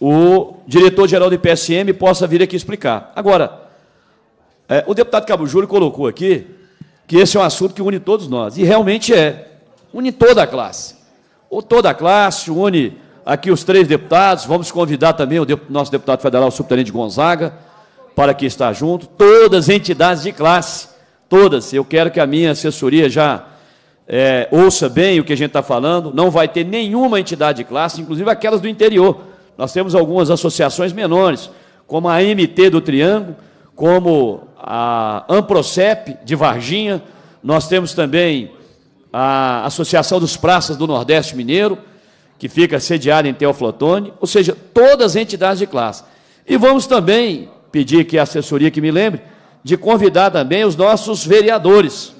o diretor-geral do IPSM possa vir aqui explicar. Agora, é, o deputado Cabo Júlio colocou aqui que esse é um assunto que une todos nós, e realmente é. Une toda a classe. Ou toda a classe, une aqui os três deputados, vamos convidar também o nosso deputado federal, o subtenente Gonzaga, para que está junto, todas entidades de classe, todas. Eu quero que a minha assessoria já é, ouça bem o que a gente está falando, não vai ter nenhuma entidade de classe, inclusive aquelas do interior. Nós temos algumas associações menores, como a MT do Triângulo, como a Amprocep de Varginha, nós temos também a Associação dos Praças do Nordeste Mineiro, que fica sediada em Teoflotone, ou seja, todas as entidades de classe. E vamos também pedir que a assessoria que me lembre de convidar também os nossos vereadores,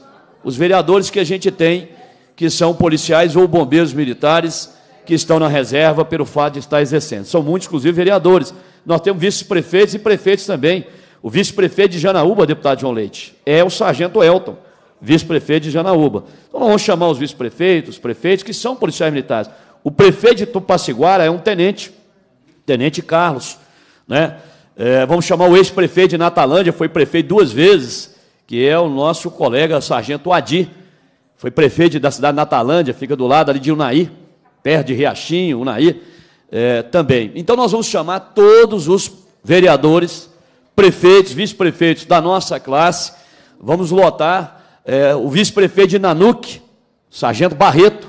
os vereadores que a gente tem, que são policiais ou bombeiros militares que estão na reserva pelo fato de estar exercendo. São muitos, inclusive, vereadores. Nós temos vice-prefeitos e prefeitos também o vice-prefeito de Janaúba, deputado João Leite, é o sargento Elton, vice-prefeito de Janaúba. Então nós vamos chamar os vice-prefeitos, os prefeitos, que são policiais militares. O prefeito de Tupaciguara é um tenente, tenente Carlos. Né? É, vamos chamar o ex-prefeito de Natalândia, foi prefeito duas vezes, que é o nosso colega sargento Adi. Foi prefeito da cidade de Natalândia, fica do lado ali de Unaí, perto de Riachinho, Unaí, é, também. Então nós vamos chamar todos os vereadores prefeitos, vice-prefeitos da nossa classe. Vamos lotar é, o vice-prefeito de Nanuque, sargento Barreto,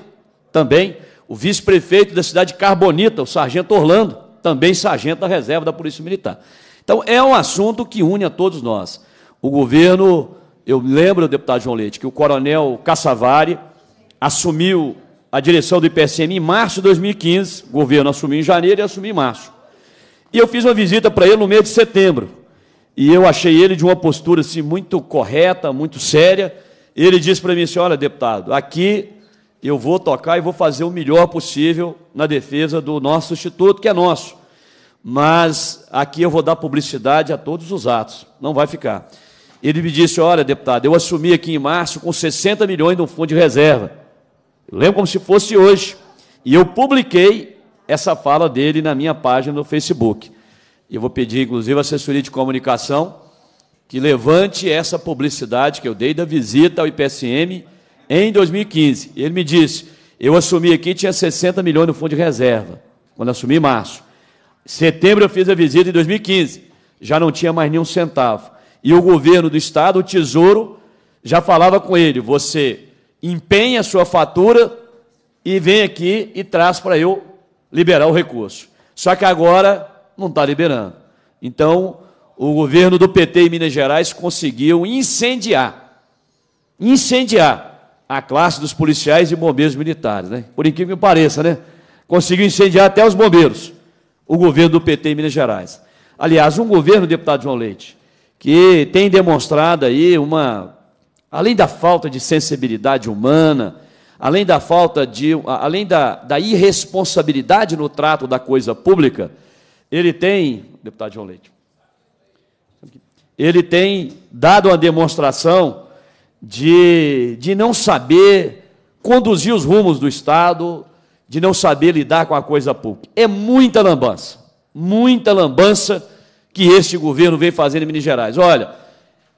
também. O vice-prefeito da cidade de Carbonita, o sargento Orlando, também sargento da reserva da Polícia Militar. Então, é um assunto que une a todos nós. O governo, eu lembro, deputado João Leite, que o coronel Cassavari assumiu a direção do IPCM em março de 2015, o governo assumiu em janeiro e assumiu em março. E eu fiz uma visita para ele no mês de setembro e eu achei ele de uma postura assim, muito correta, muito séria. Ele disse para mim assim: Olha, deputado, aqui eu vou tocar e vou fazer o melhor possível na defesa do nosso instituto, que é nosso. Mas aqui eu vou dar publicidade a todos os atos, não vai ficar. Ele me disse: Olha, deputado, eu assumi aqui em março com 60 milhões no fundo de reserva. Eu lembro como se fosse hoje. E eu publiquei essa fala dele na minha página no Facebook eu vou pedir, inclusive, a assessoria de comunicação que levante essa publicidade que eu dei da visita ao IPSM em 2015. Ele me disse: eu assumi aqui, tinha 60 milhões no fundo de reserva, quando assumi em março. Setembro eu fiz a visita em 2015, já não tinha mais nenhum centavo. E o governo do estado, o Tesouro, já falava com ele: você empenha a sua fatura e vem aqui e traz para eu liberar o recurso. Só que agora não está liberando. Então, o governo do PT em Minas Gerais conseguiu incendiar, incendiar a classe dos policiais e bombeiros militares, né? Por incrível que pareça, né? Conseguiu incendiar até os bombeiros, o governo do PT em Minas Gerais. Aliás, um governo, deputado João Leite, que tem demonstrado aí uma, além da falta de sensibilidade humana, além da falta de, além da, da irresponsabilidade no trato da coisa pública, ele tem, deputado João Leite, ele tem dado uma demonstração de, de não saber conduzir os rumos do Estado, de não saber lidar com a coisa pública. É muita lambança, muita lambança que este governo vem fazendo em Minas Gerais. Olha,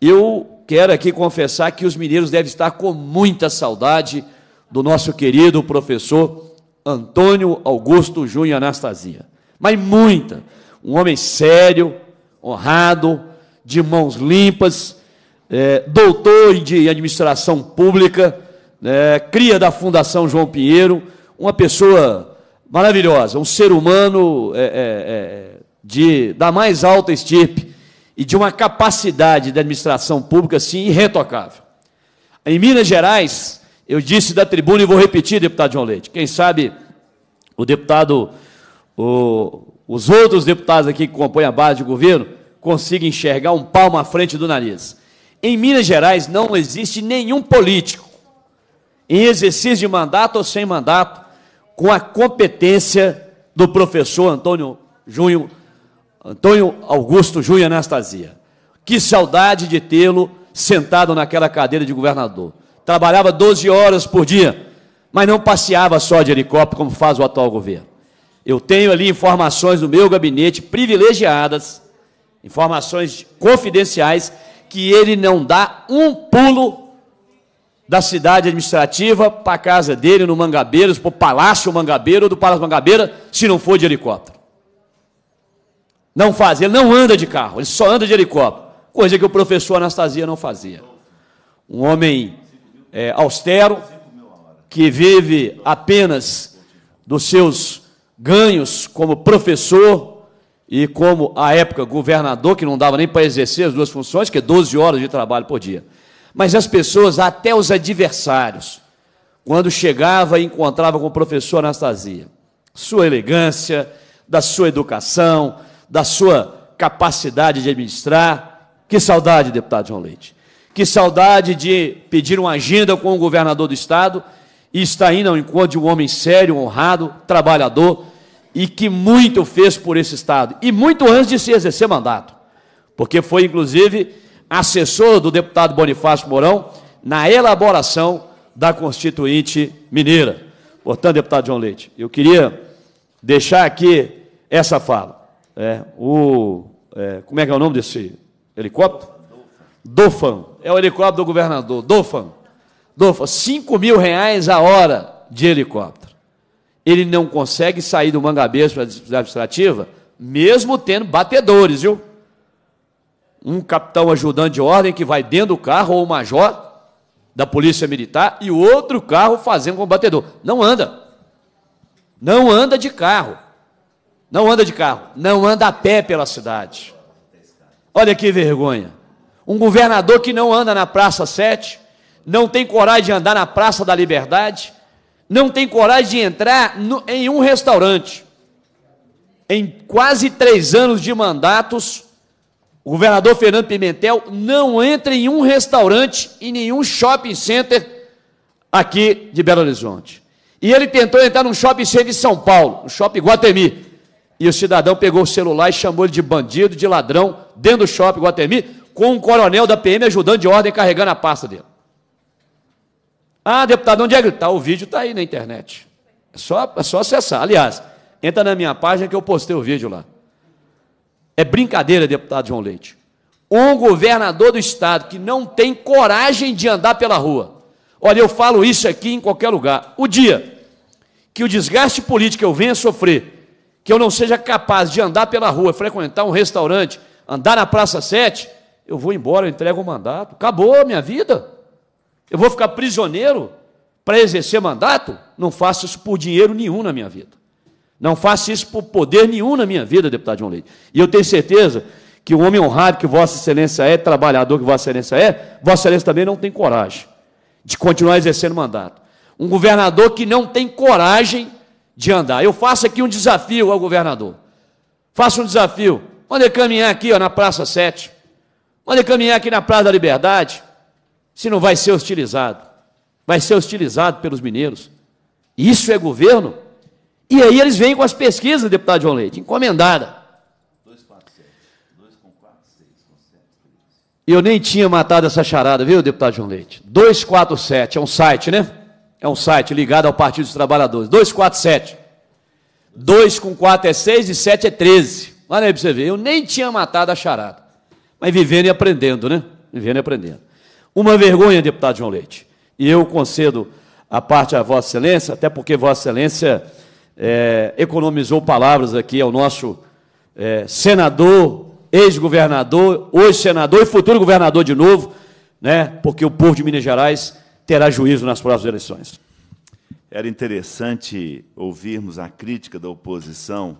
eu quero aqui confessar que os mineiros devem estar com muita saudade do nosso querido professor Antônio Augusto Júnior Anastasia mas muita. Um homem sério, honrado, de mãos limpas, é, doutor de administração pública, é, cria da Fundação João Pinheiro, uma pessoa maravilhosa, um ser humano é, é, é, de, da mais alta estirpe e de uma capacidade de administração pública assim irretocável. Em Minas Gerais, eu disse da tribuna e vou repetir, deputado João Leite, quem sabe o deputado o, os outros deputados aqui que compõem a base de governo consigam enxergar um palmo à frente do nariz. Em Minas Gerais não existe nenhum político em exercício de mandato ou sem mandato com a competência do professor Antônio Junho, Antônio Augusto Júnior Anastasia. Que saudade de tê-lo sentado naquela cadeira de governador. Trabalhava 12 horas por dia, mas não passeava só de helicóptero como faz o atual governo. Eu tenho ali informações do meu gabinete privilegiadas, informações confidenciais, que ele não dá um pulo da cidade administrativa para a casa dele no Mangabeiros, para o Palácio Mangabeiro ou do Palácio Mangabeira, se não for de helicóptero. Não faz, ele não anda de carro, ele só anda de helicóptero. Coisa que o professor Anastasia não fazia. Um homem é, austero, que vive apenas dos seus ganhos como professor e como, à época, governador, que não dava nem para exercer as duas funções, que é 12 horas de trabalho por dia. Mas as pessoas, até os adversários, quando chegava e encontrava com o professor Anastasia, sua elegância, da sua educação, da sua capacidade de administrar. Que saudade, deputado João Leite. Que saudade de pedir uma agenda com o governador do Estado e estar indo ao encontro de um homem sério, honrado, trabalhador, e que muito fez por esse Estado, e muito antes de se exercer mandato, porque foi, inclusive, assessor do deputado Bonifácio Mourão na elaboração da Constituinte Mineira. Portanto, deputado João Leite, eu queria deixar aqui essa fala. É, o, é, como é que é o nome desse helicóptero? Dofan. É o helicóptero do governador. Dofan. Dofan, 5 mil reais a hora de helicóptero ele não consegue sair do mangabeço para a administrativa, mesmo tendo batedores, viu? Um capitão ajudante de ordem que vai dentro do carro, ou o major da Polícia Militar, e outro carro fazendo com o batedor. Não anda. Não anda de carro. Não anda de carro. Não anda a pé pela cidade. Olha que vergonha. Um governador que não anda na Praça 7, não tem coragem de andar na Praça da Liberdade, não tem coragem de entrar no, em um restaurante. Em quase três anos de mandatos, o governador Fernando Pimentel não entra em um restaurante e nenhum shopping center aqui de Belo Horizonte. E ele tentou entrar num shopping center de São Paulo, no shopping Guatemi. E o cidadão pegou o celular e chamou ele de bandido, de ladrão, dentro do shopping Guatemi, com um coronel da PM ajudando de ordem carregando a pasta dele. Ah, deputado, onde é que está? O vídeo está aí na internet. É só, é só acessar. Aliás, entra na minha página que eu postei o vídeo lá. É brincadeira, deputado João Leite. Um governador do estado que não tem coragem de andar pela rua. Olha, eu falo isso aqui em qualquer lugar. O dia que o desgaste político eu venha sofrer, que eu não seja capaz de andar pela rua, frequentar um restaurante, andar na Praça 7, eu vou embora, eu entrego o mandato. Acabou a minha vida. Eu vou ficar prisioneiro para exercer mandato? Não faço isso por dinheiro nenhum na minha vida. Não faço isso por poder nenhum na minha vida, deputado João Leite. E eu tenho certeza que o homem honrado que Vossa Excelência é, trabalhador que Vossa Excelência é, Vossa Excelência também não tem coragem de continuar exercendo mandato. Um governador que não tem coragem de andar. Eu faço aqui um desafio ao governador. Faço um desafio. Manda caminhar aqui ó, na Praça 7. Manda caminhar aqui na Praça da Liberdade se não vai ser hostilizado? Vai ser hostilizado pelos mineiros. Isso é governo? E aí eles vêm com as pesquisas, deputado João Leite, encomendada. Eu nem tinha matado essa charada, viu, deputado João Leite? 247, é um site, né? É um site ligado ao Partido dos Trabalhadores. 247. 2 com 4 é 6 e 7 é 13. Olha aí para você ver. Eu nem tinha matado a charada. Mas vivendo e aprendendo, né? Vivendo e aprendendo. Uma vergonha, deputado João Leite. E eu concedo a parte à Vossa Excelência, até porque Vossa Excelência é, economizou palavras aqui ao nosso é, senador, ex-governador, hoje senador e futuro governador de novo, né? porque o povo de Minas Gerais terá juízo nas próximas eleições. Era interessante ouvirmos a crítica da oposição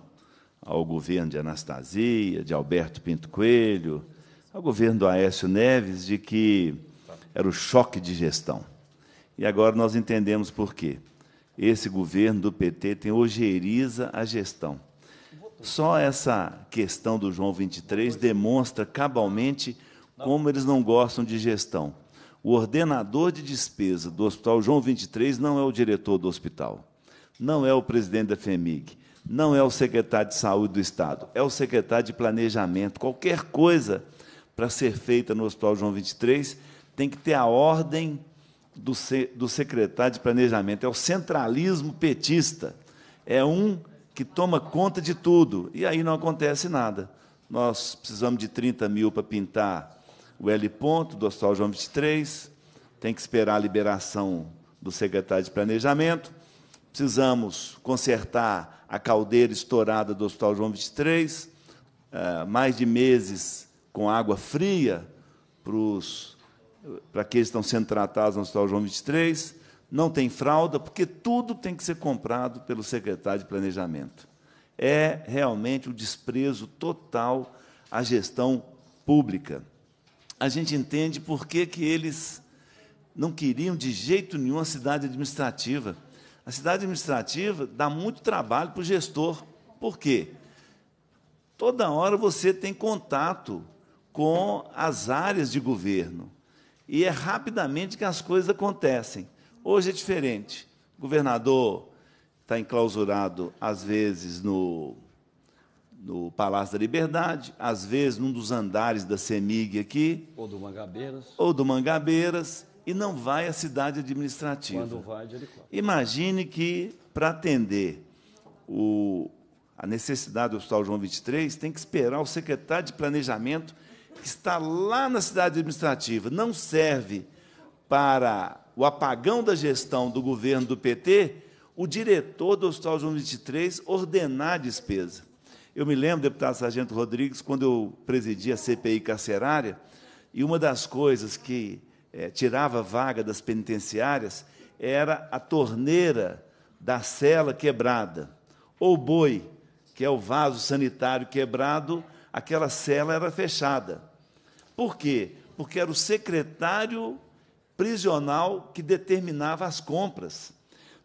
ao governo de Anastasia, de Alberto Pinto Coelho, ao governo do Aécio Neves, de que era o choque de gestão. E agora nós entendemos por quê. Esse governo do PT tem ojeriza a gestão. Só essa questão do João 23 demonstra cabalmente como eles não gostam de gestão. O ordenador de despesa do Hospital João 23 não é o diretor do hospital, não é o presidente da FEMIG, não é o secretário de saúde do Estado, é o secretário de planejamento. Qualquer coisa para ser feita no Hospital João 23 tem que ter a ordem do, do secretário de planejamento. É o centralismo petista. É um que toma conta de tudo. E aí não acontece nada. Nós precisamos de 30 mil para pintar o L ponto do Hospital João 23, tem que esperar a liberação do secretário de Planejamento. Precisamos consertar a caldeira estourada do Hospital João 23, eh, mais de meses com água fria para os para que estão sendo tratados no Hospital João 23, não tem fralda, porque tudo tem que ser comprado pelo secretário de Planejamento. É realmente o um desprezo total à gestão pública. A gente entende por que, que eles não queriam de jeito nenhum a cidade administrativa. A cidade administrativa dá muito trabalho para o gestor. Por quê? Toda hora você tem contato com as áreas de governo e é rapidamente que as coisas acontecem. Hoje é diferente. O governador está enclausurado, às vezes, no, no Palácio da Liberdade, às vezes, num dos andares da CEMIG aqui. Ou do Mangabeiras. Ou do Mangabeiras, e não vai à cidade administrativa. Quando vai, de helicóptero. Imagine que, para atender o, a necessidade do Hospital João 23, tem que esperar o secretário de Planejamento que está lá na cidade administrativa não serve para o apagão da gestão do governo do PT, o diretor do Hospital João 23 ordenar a despesa. Eu me lembro, deputado Sargento Rodrigues, quando eu presidi a CPI carcerária, e uma das coisas que é, tirava vaga das penitenciárias era a torneira da cela quebrada, ou boi, que é o vaso sanitário quebrado, aquela cela era fechada. Por quê? Porque era o secretário prisional que determinava as compras.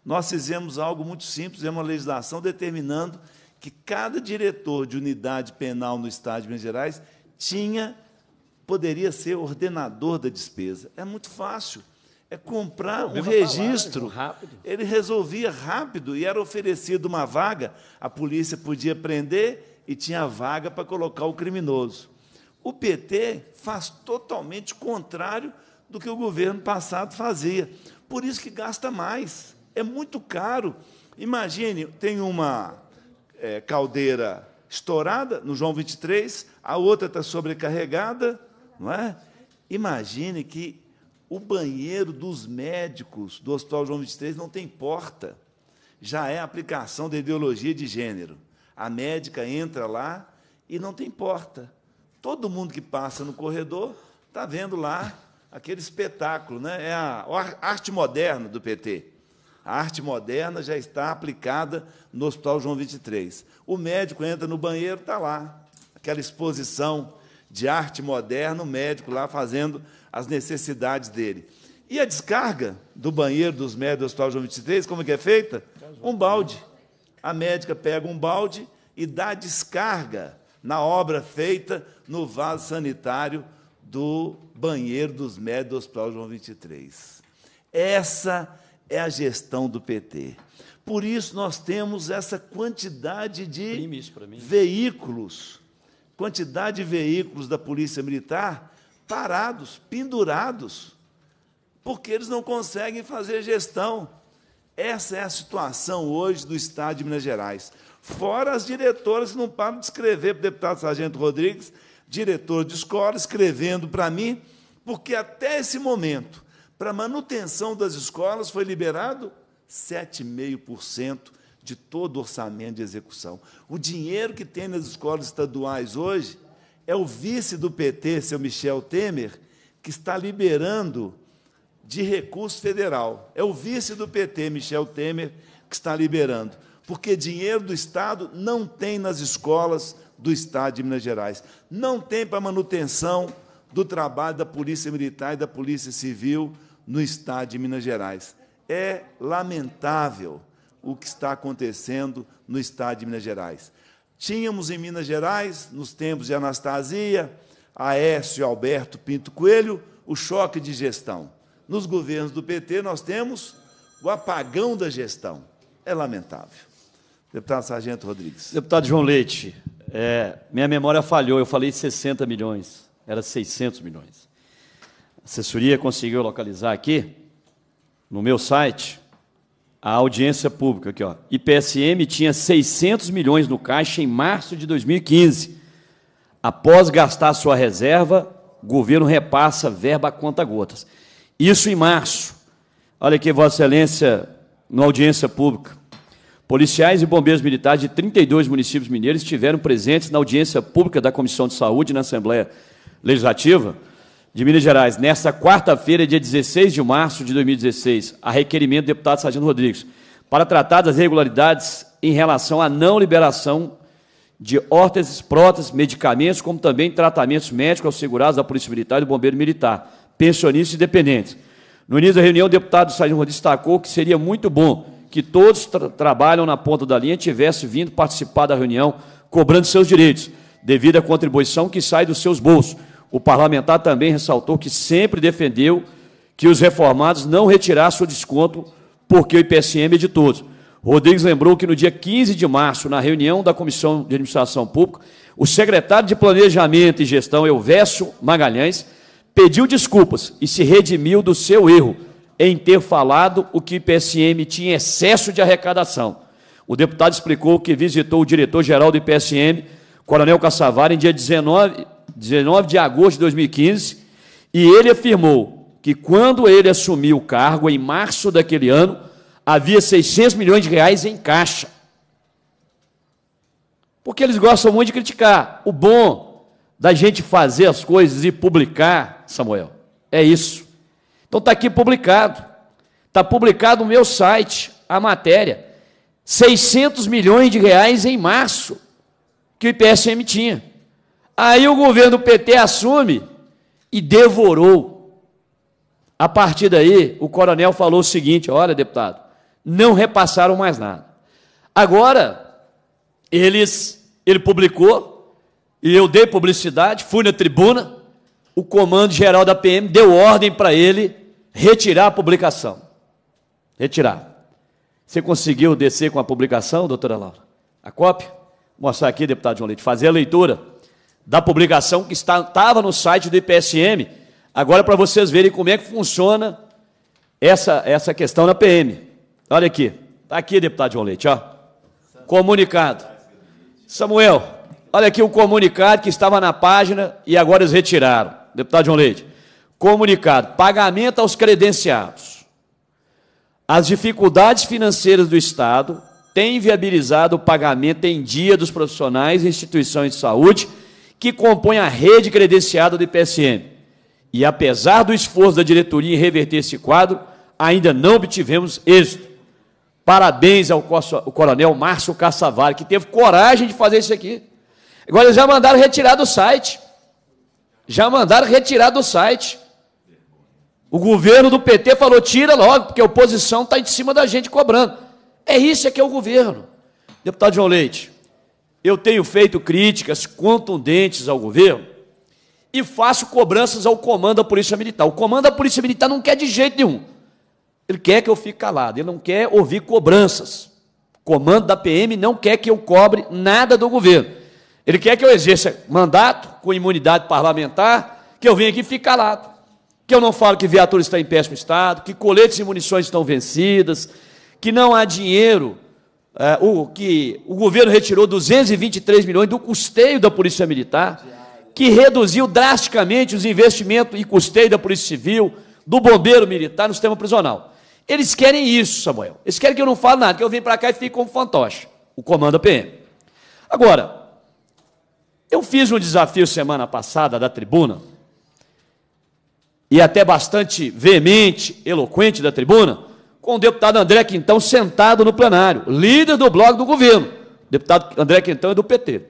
Nós fizemos algo muito simples, fizemos uma legislação determinando que cada diretor de unidade penal no Estado de Minas Gerais tinha, poderia ser ordenador da despesa. É muito fácil. É comprar um registro. Palavra, Ele resolvia rápido e era oferecida uma vaga. A polícia podia prender e tinha vaga para colocar o criminoso. O PT faz totalmente contrário do que o governo passado fazia. Por isso que gasta mais. É muito caro. Imagine, tem uma é, caldeira estourada no João 23, a outra está sobrecarregada, não é? Imagine que o banheiro dos médicos do Hospital João 23 não tem porta. Já é aplicação da ideologia de gênero. A médica entra lá e não tem porta. Todo mundo que passa no corredor está vendo lá aquele espetáculo, né? É a arte moderna do PT. A arte moderna já está aplicada no Hospital João 23. O médico entra no banheiro, está lá aquela exposição de arte moderna, o médico lá fazendo as necessidades dele. E a descarga do banheiro dos médicos do Hospital João 23, como é que é feita? Um balde. A médica pega um balde e dá descarga na obra feita no vaso sanitário do banheiro dos médicos do Hospital João 23. Essa é a gestão do PT. Por isso nós temos essa quantidade de veículos, quantidade de veículos da Polícia Militar parados, pendurados, porque eles não conseguem fazer gestão. Essa é a situação hoje do Estado de Minas Gerais. Fora as diretoras que não param de escrever para o deputado Sargento Rodrigues, diretor de escola, escrevendo para mim, porque até esse momento, para manutenção das escolas, foi liberado 7,5% de todo o orçamento de execução. O dinheiro que tem nas escolas estaduais hoje é o vice do PT, seu Michel Temer, que está liberando de recurso federal. É o vice do PT, Michel Temer, que está liberando porque dinheiro do Estado não tem nas escolas do Estado de Minas Gerais, não tem para manutenção do trabalho da Polícia Militar e da Polícia Civil no Estado de Minas Gerais. É lamentável o que está acontecendo no Estado de Minas Gerais. Tínhamos em Minas Gerais, nos tempos de Anastasia, Aécio Alberto Pinto Coelho, o choque de gestão. Nos governos do PT, nós temos o apagão da gestão. É lamentável. Deputado Sargento Rodrigues. Deputado João Leite, é, minha memória falhou, eu falei 60 milhões, era 600 milhões. A assessoria conseguiu localizar aqui, no meu site, a audiência pública, aqui, ó. IPSM tinha 600 milhões no caixa em março de 2015. Após gastar sua reserva, o governo repassa verba a conta gotas. Isso em março. Olha aqui, Vossa Excelência, na audiência pública. Policiais e bombeiros militares de 32 municípios mineiros estiveram presentes na audiência pública da Comissão de Saúde na Assembleia Legislativa de Minas Gerais, nesta quarta-feira, dia 16 de março de 2016, a requerimento do deputado Sargento Rodrigues, para tratar das irregularidades em relação à não liberação de órteses, próteses, medicamentos, como também tratamentos médicos aos segurados da Polícia Militar e do Bombeiro Militar, pensionistas e dependentes. No início da reunião, o deputado Sargento Rodrigues destacou que seria muito bom que todos tra trabalham na ponta da linha tivessem vindo participar da reunião cobrando seus direitos, devido à contribuição que sai dos seus bolsos. O parlamentar também ressaltou que sempre defendeu que os reformados não retirassem o desconto porque o IPSM é de todos. Rodrigues lembrou que no dia 15 de março, na reunião da Comissão de Administração Pública, o secretário de Planejamento e Gestão, Elvésio Magalhães, pediu desculpas e se redimiu do seu erro em ter falado o que IPSM tinha excesso de arrecadação. O deputado explicou que visitou o diretor-geral do IPSM, Coronel Cassavara, em dia 19, 19 de agosto de 2015, e ele afirmou que quando ele assumiu o cargo, em março daquele ano, havia 600 milhões de reais em caixa. Porque eles gostam muito de criticar. O bom da gente fazer as coisas e publicar, Samuel, é isso. Então está aqui publicado. Está publicado no meu site a matéria. 600 milhões de reais em março que o IPSM tinha. Aí o governo PT assume e devorou. A partir daí, o coronel falou o seguinte: olha, deputado, não repassaram mais nada. Agora, eles, ele publicou, e eu dei publicidade, fui na tribuna, o comando geral da PM deu ordem para ele retirar a publicação. Retirar. Você conseguiu descer com a publicação, doutora Laura? A cópia? mostrar aqui, deputado João Leite. Fazer a leitura da publicação que estava no site do IPSM. Agora, para vocês verem como é que funciona essa, essa questão na PM. Olha aqui. Está aqui, deputado João Leite. Ó. Comunicado. Samuel, olha aqui o comunicado que estava na página e agora eles retiraram. Deputado João Leite, comunicado: pagamento aos credenciados. As dificuldades financeiras do Estado têm viabilizado o pagamento em dia dos profissionais e instituições de saúde que compõem a rede credenciada do IPSM. E apesar do esforço da diretoria em reverter esse quadro, ainda não obtivemos êxito. Parabéns ao coronel Márcio Caçavari, que teve coragem de fazer isso aqui. Agora eles já mandaram retirar do site já mandaram retirar do site. O governo do PT falou: tira logo, porque a oposição está em cima da gente cobrando. É isso que é o governo. Deputado João Leite, eu tenho feito críticas contundentes ao governo e faço cobranças ao comando da Polícia Militar. O comando da Polícia Militar não quer de jeito nenhum. Ele quer que eu fique calado, ele não quer ouvir cobranças. O comando da PM não quer que eu cobre nada do governo. Ele quer que eu exerça mandato com imunidade parlamentar, que eu venha aqui ficar calado, que eu não falo que viatura está em péssimo estado, que coletes e munições estão vencidas, que não há dinheiro, é, o, que o governo retirou 223 milhões do custeio da Polícia Militar, que reduziu drasticamente os investimentos e custeio da Polícia Civil, do bombeiro militar no sistema prisional. Eles querem isso, Samuel. Eles querem que eu não fale nada, que eu venha para cá e fique como fantoche. O comando é PM. Agora, eu fiz um desafio semana passada da tribuna, e até bastante veemente, eloquente da tribuna, com o deputado André Quintão sentado no plenário, líder do bloco do governo. O deputado André Quintão é do PT.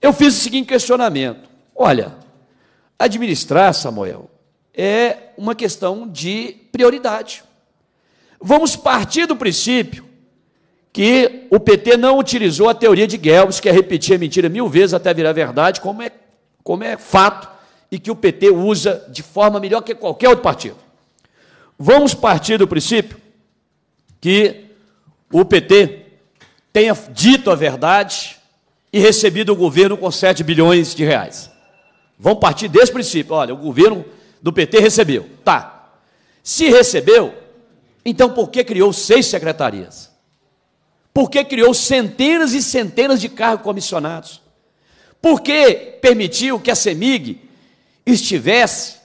Eu fiz o seguinte questionamento: olha, administrar, Samuel, é uma questão de prioridade. Vamos partir do princípio que o PT não utilizou a teoria de Guelbs, que é repetir a mentira mil vezes até virar verdade, como é, como é fato, e que o PT usa de forma melhor que qualquer outro partido. Vamos partir do princípio que o PT tenha dito a verdade e recebido o governo com 7 bilhões de reais. Vamos partir desse princípio. Olha, o governo do PT recebeu. Tá. Se recebeu, então por que criou seis secretarias? Porque criou centenas e centenas de cargos comissionados. Porque permitiu que a CEMIG estivesse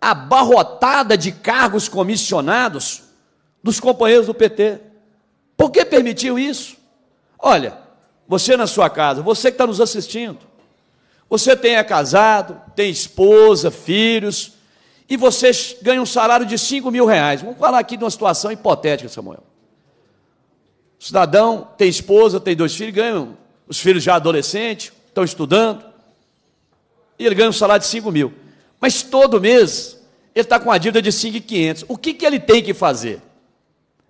abarrotada de cargos comissionados dos companheiros do PT. Por que permitiu isso? Olha, você na sua casa, você que está nos assistindo, você tem é casado, tem esposa, filhos, e você ganha um salário de 5 mil reais. Vamos falar aqui de uma situação hipotética, Samuel. O cidadão tem esposa, tem dois filhos, ganham. Os filhos já adolescentes, estão estudando. E ele ganha um salário de 5 mil. Mas todo mês ele está com uma dívida de 5,500. O que, que ele tem que fazer?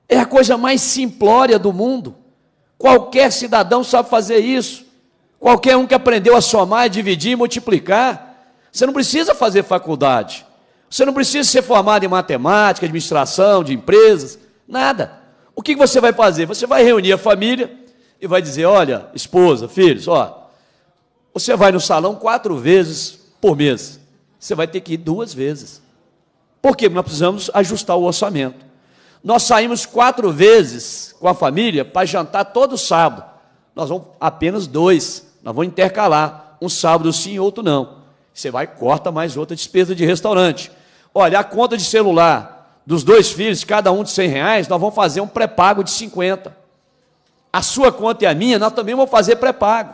É a coisa mais simplória do mundo. Qualquer cidadão sabe fazer isso. Qualquer um que aprendeu a somar, dividir e multiplicar. Você não precisa fazer faculdade. Você não precisa ser formado em matemática, administração, de empresas, nada. O que você vai fazer? Você vai reunir a família e vai dizer: olha, esposa, filhos, ó, você vai no salão quatro vezes por mês. Você vai ter que ir duas vezes. Por quê? Nós precisamos ajustar o orçamento. Nós saímos quatro vezes com a família para jantar todo sábado. Nós vamos apenas dois. Nós vamos intercalar. Um sábado sim, outro não. Você vai corta mais outra despesa de restaurante. Olha, a conta de celular, dos dois filhos, cada um de 100 reais, nós vamos fazer um pré-pago de 50. A sua conta e a minha, nós também vamos fazer pré-pago.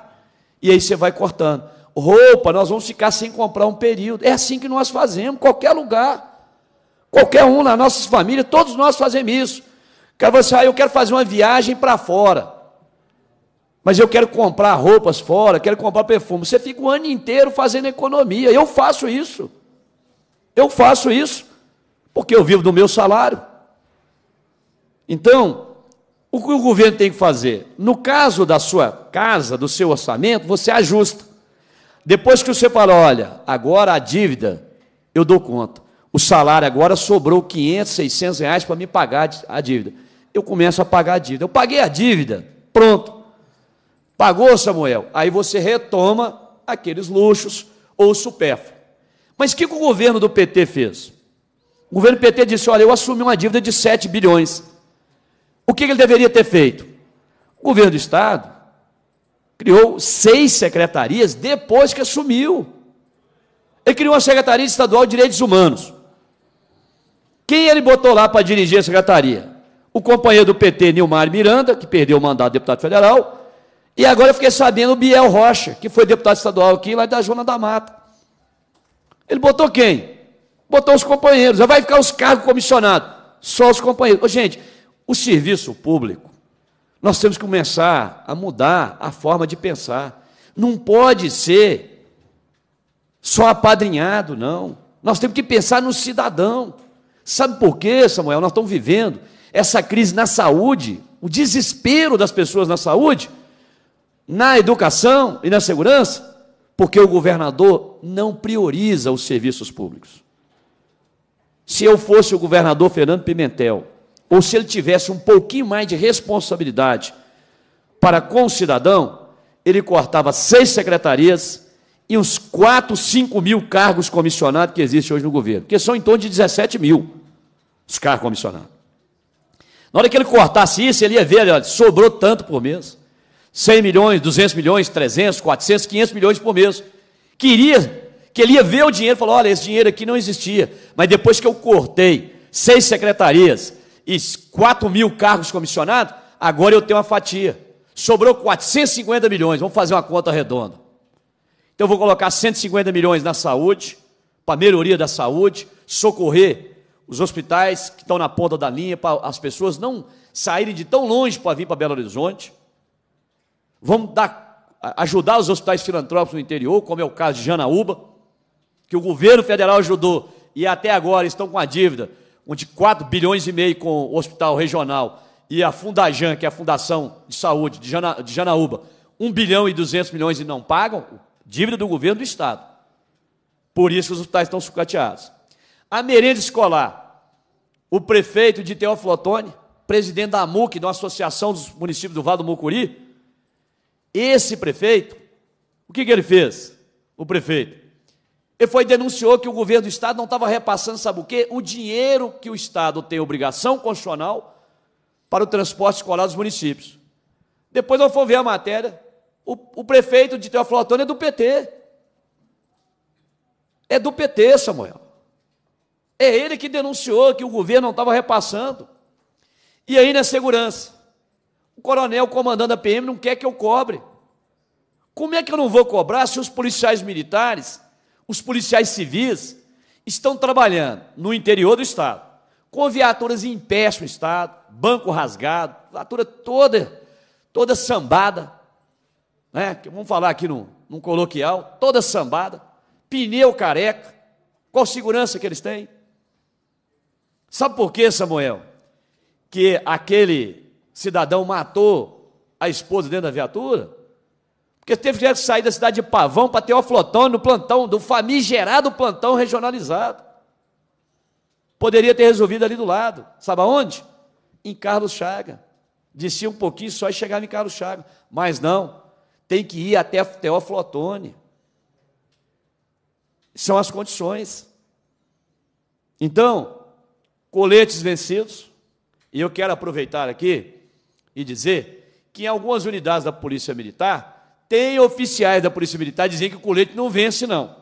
E aí você vai cortando. Roupa, nós vamos ficar sem comprar um período. É assim que nós fazemos, qualquer lugar. Qualquer um nas nossas famílias, todos nós fazemos isso. Quero você, ah, eu quero fazer uma viagem para fora. Mas eu quero comprar roupas fora, quero comprar perfume. Você fica o ano inteiro fazendo economia. Eu faço isso. Eu faço isso porque eu vivo do meu salário. Então, o que o governo tem que fazer? No caso da sua casa, do seu orçamento, você ajusta. Depois que você fala, olha, agora a dívida eu dou conta. O salário agora sobrou 500, 600 reais para me pagar a dívida. Eu começo a pagar a dívida. Eu paguei a dívida, pronto. Pagou, Samuel. Aí você retoma aqueles luxos ou supérfluo. Mas o que, que o governo do PT fez? O governo PT disse: olha, eu assumi uma dívida de 7 bilhões. O que ele deveria ter feito? O governo do Estado criou seis secretarias depois que assumiu. Ele criou a Secretaria Estadual de Direitos Humanos. Quem ele botou lá para dirigir a secretaria? O companheiro do PT, Nilmar Miranda, que perdeu o mandato de deputado federal, e agora eu fiquei sabendo o Biel Rocha, que foi deputado estadual aqui, lá da Zona da Mata. Ele botou quem? botou os companheiros, já vai ficar os cargos comissionados, só os companheiros. Ô, gente, o serviço público, nós temos que começar a mudar a forma de pensar. Não pode ser só apadrinhado, não. Nós temos que pensar no cidadão. Sabe por quê, Samuel? Nós estamos vivendo essa crise na saúde, o desespero das pessoas na saúde, na educação e na segurança, porque o governador não prioriza os serviços públicos se eu fosse o governador Fernando Pimentel, ou se ele tivesse um pouquinho mais de responsabilidade para com o cidadão, ele cortava seis secretarias e uns 4, 5 mil cargos comissionados que existem hoje no governo, que são em torno de 17 mil os cargos comissionados. Na hora que ele cortasse isso, ele ia ver, olha, sobrou tanto por mês. 100 milhões, 200 milhões, 300, 400, 500 milhões por mês. Queria que ele ia ver o dinheiro e falou: olha, esse dinheiro aqui não existia. Mas depois que eu cortei seis secretarias e quatro mil cargos comissionados, agora eu tenho uma fatia. Sobrou 450 milhões, vamos fazer uma conta redonda. Então eu vou colocar 150 milhões na saúde, para melhoria da saúde, socorrer os hospitais que estão na ponta da linha, para as pessoas não saírem de tão longe para vir para Belo Horizonte. Vamos dar, ajudar os hospitais filantrópicos no interior, como é o caso de Janaúba que o governo federal ajudou e até agora estão com a dívida de 4 bilhões e meio com o hospital regional e a Fundajan, que é a Fundação de Saúde de, Jana, de Janaúba, 1 bilhão e 200 milhões e não pagam, dívida do governo do Estado. Por isso que os hospitais estão sucateados. A merenda escolar, o prefeito de Teoflotone, presidente da MUC, da Associação dos Municípios do Vale do Mucuri, esse prefeito, o que, que ele fez? O prefeito e foi denunciou que o governo do estado não estava repassando, sabe o quê? O dinheiro que o estado tem obrigação constitucional para o transporte escolar dos municípios. Depois eu for ver a matéria, o, o prefeito de Teófilo é do PT. É do PT, Samuel. É ele que denunciou que o governo não estava repassando. E aí na segurança, o coronel comandando a PM não quer que eu cobre. Como é que eu não vou cobrar se os policiais militares os policiais civis estão trabalhando no interior do Estado, com viaturas em péssimo estado, banco rasgado, viatura toda, toda sambada, né? Que vamos falar aqui num, num coloquial, toda sambada, pneu careca, qual segurança que eles têm? Sabe por quê, Samuel? Que aquele cidadão matou a esposa dentro da viatura? Porque teve que sair da cidade de Pavão para Teoflotão no plantão, do famigerado plantão regionalizado. Poderia ter resolvido ali do lado. Sabe aonde? Em Carlos Chaga. Descia um pouquinho só e chegava em Carlos Chaga. Mas não, tem que ir até Teoflotone. São as condições. Então, coletes vencidos, e eu quero aproveitar aqui e dizer que em algumas unidades da Polícia Militar, tem oficiais da Polícia Militar dizendo que o colete não vence, não.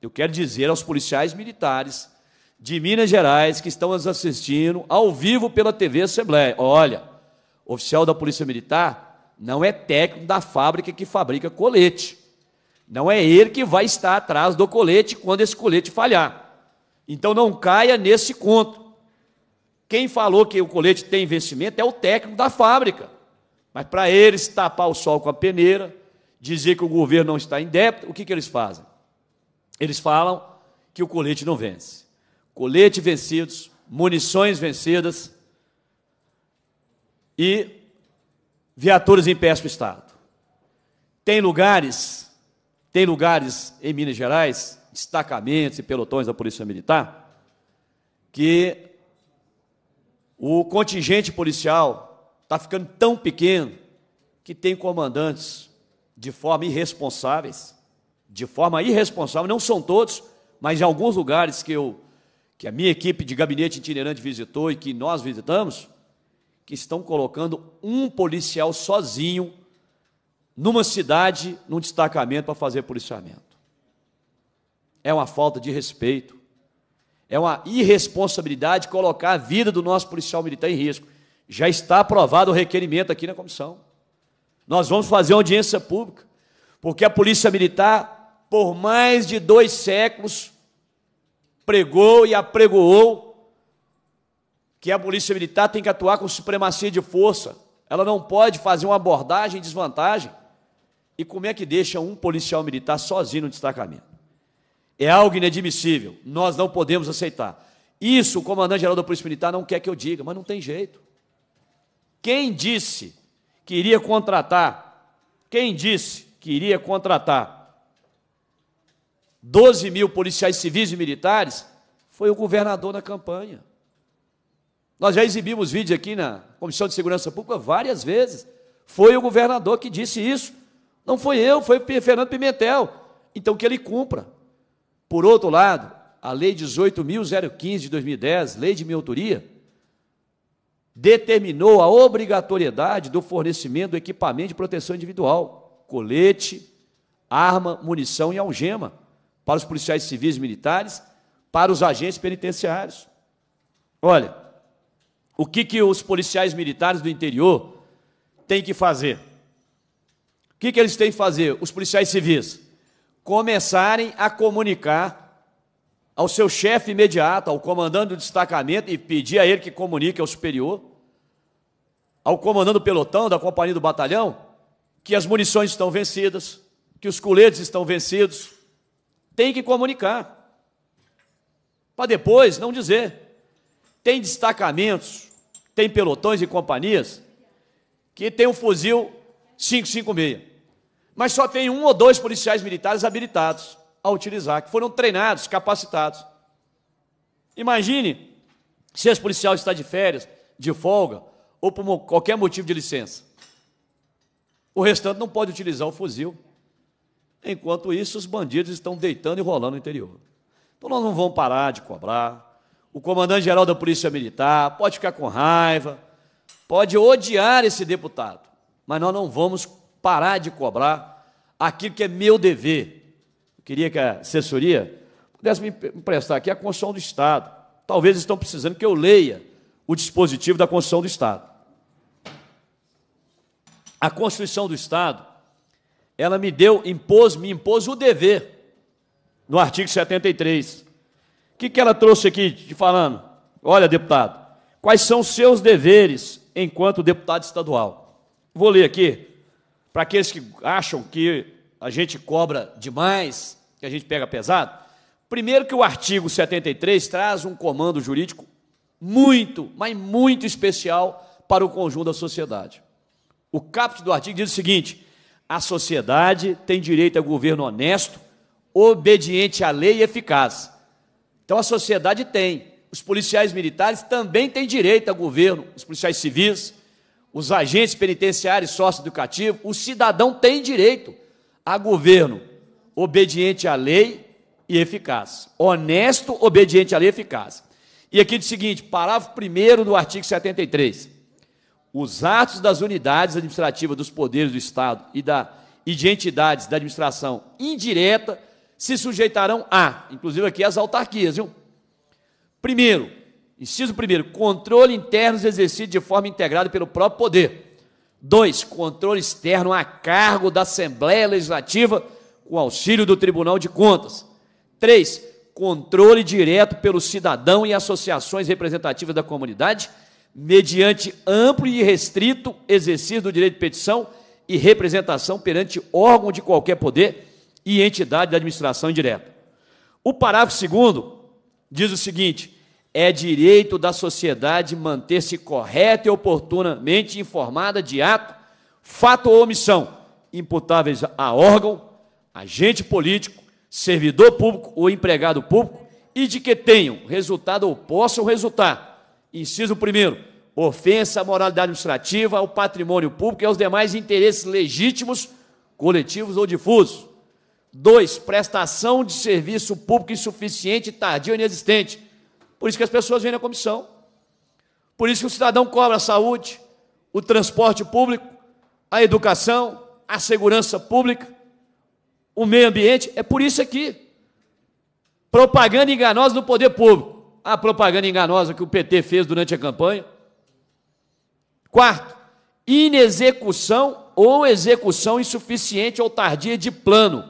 Eu quero dizer aos policiais militares de Minas Gerais que estão nos assistindo ao vivo pela TV Assembleia: olha, oficial da Polícia Militar não é técnico da fábrica que fabrica colete. Não é ele que vai estar atrás do colete quando esse colete falhar. Então não caia nesse conto. Quem falou que o colete tem vencimento é o técnico da fábrica. Mas para eles tapar o sol com a peneira, dizer que o governo não está em débito, o que, que eles fazem? Eles falam que o colete não vence. Colete vencidos, munições vencidas e viaturas em péssimo estado. Tem lugares, tem lugares em Minas Gerais, destacamentos e pelotões da Polícia Militar, que o contingente policial está ficando tão pequeno que tem comandantes de forma irresponsáveis, de forma irresponsável, não são todos, mas em alguns lugares que eu que a minha equipe de gabinete itinerante visitou e que nós visitamos, que estão colocando um policial sozinho numa cidade, num destacamento para fazer policiamento. É uma falta de respeito. É uma irresponsabilidade colocar a vida do nosso policial militar em risco. Já está aprovado o requerimento aqui na comissão. Nós vamos fazer uma audiência pública, porque a Polícia Militar, por mais de dois séculos, pregou e apregoou que a Polícia Militar tem que atuar com supremacia de força. Ela não pode fazer uma abordagem em desvantagem. E como é que deixa um policial militar sozinho no destacamento? É algo inadmissível. Nós não podemos aceitar. Isso o comandante-geral da Polícia Militar não quer que eu diga, mas não tem jeito. Quem disse que iria contratar? Quem disse que iria contratar 12 mil policiais civis e militares? Foi o governador na campanha. Nós já exibimos vídeo aqui na Comissão de Segurança Pública várias vezes. Foi o governador que disse isso. Não foi eu, foi Fernando Pimentel. Então que ele cumpra. Por outro lado, a Lei 18.015 de 2010, lei de minha autoria, determinou a obrigatoriedade do fornecimento do equipamento de proteção individual, colete, arma, munição e algema para os policiais civis e militares, para os agentes penitenciários. Olha, o que, que os policiais militares do interior têm que fazer? O que, que eles têm que fazer, os policiais civis? Começarem a comunicar ao seu chefe imediato, ao comandante do destacamento, e pedir a ele que comunique ao superior, ao comandante do pelotão, da companhia do batalhão, que as munições estão vencidas, que os coletes estão vencidos. Tem que comunicar. Para depois não dizer. Tem destacamentos, tem pelotões e companhias que tem um fuzil 556. Mas só tem um ou dois policiais militares habilitados a utilizar, que foram treinados, capacitados. Imagine se esse policial está de férias, de folga, ou por qualquer motivo de licença. O restante não pode utilizar o fuzil. Enquanto isso, os bandidos estão deitando e rolando no interior. Então nós não vamos parar de cobrar. O comandante-geral da Polícia Militar pode ficar com raiva, pode odiar esse deputado, mas nós não vamos parar de cobrar aquilo que é meu dever, Queria que a assessoria pudesse me emprestar aqui a Constituição do Estado. Talvez estão precisando que eu leia o dispositivo da Constituição do Estado. A Constituição do Estado, ela me deu, impôs, me impôs o dever, no artigo 73. O que, que ela trouxe aqui te falando? Olha, deputado, quais são os seus deveres enquanto deputado estadual? Vou ler aqui, para aqueles que acham que a gente cobra demais, que a gente pega pesado. Primeiro que o artigo 73 traz um comando jurídico muito, mas muito especial para o conjunto da sociedade. O caput do artigo diz o seguinte: a sociedade tem direito a governo honesto, obediente à lei e eficaz. Então a sociedade tem. Os policiais militares também têm direito a governo, os policiais civis, os agentes penitenciários sócio-educativos, o cidadão tem direito a governo obediente à lei e eficaz. Honesto, obediente à lei e eficaz. E aqui diz o seguinte, parágrafo 1 do artigo 73. Os atos das unidades administrativas dos poderes do Estado e, da, e de entidades da administração indireta se sujeitarão a, inclusive aqui as autarquias, viu? Primeiro, inciso primeiro, controle interno exercido de forma integrada pelo próprio poder. Dois, controle externo a cargo da Assembleia Legislativa com auxílio do Tribunal de Contas. 3. Controle direto pelo cidadão e associações representativas da comunidade, mediante amplo e restrito exercício do direito de petição e representação perante órgão de qualquer poder e entidade da administração indireta. O parágrafo 2 diz o seguinte: é direito da sociedade manter-se correta e oportunamente informada de ato, fato ou omissão imputáveis a órgão, agente político, servidor público ou empregado público e de que tenham resultado ou possam resultar. Inciso primeiro, ofensa à moralidade administrativa, ao patrimônio público e aos demais interesses legítimos, coletivos ou difusos. Dois, prestação de serviço público insuficiente, tardio ou inexistente. Por isso que as pessoas vêm na comissão. Por isso que o cidadão cobra a saúde, o transporte público, a educação, a segurança pública, o meio ambiente. É por isso aqui. Propaganda enganosa do poder público. A propaganda enganosa que o PT fez durante a campanha. Quarto, inexecução ou execução insuficiente ou tardia de plano,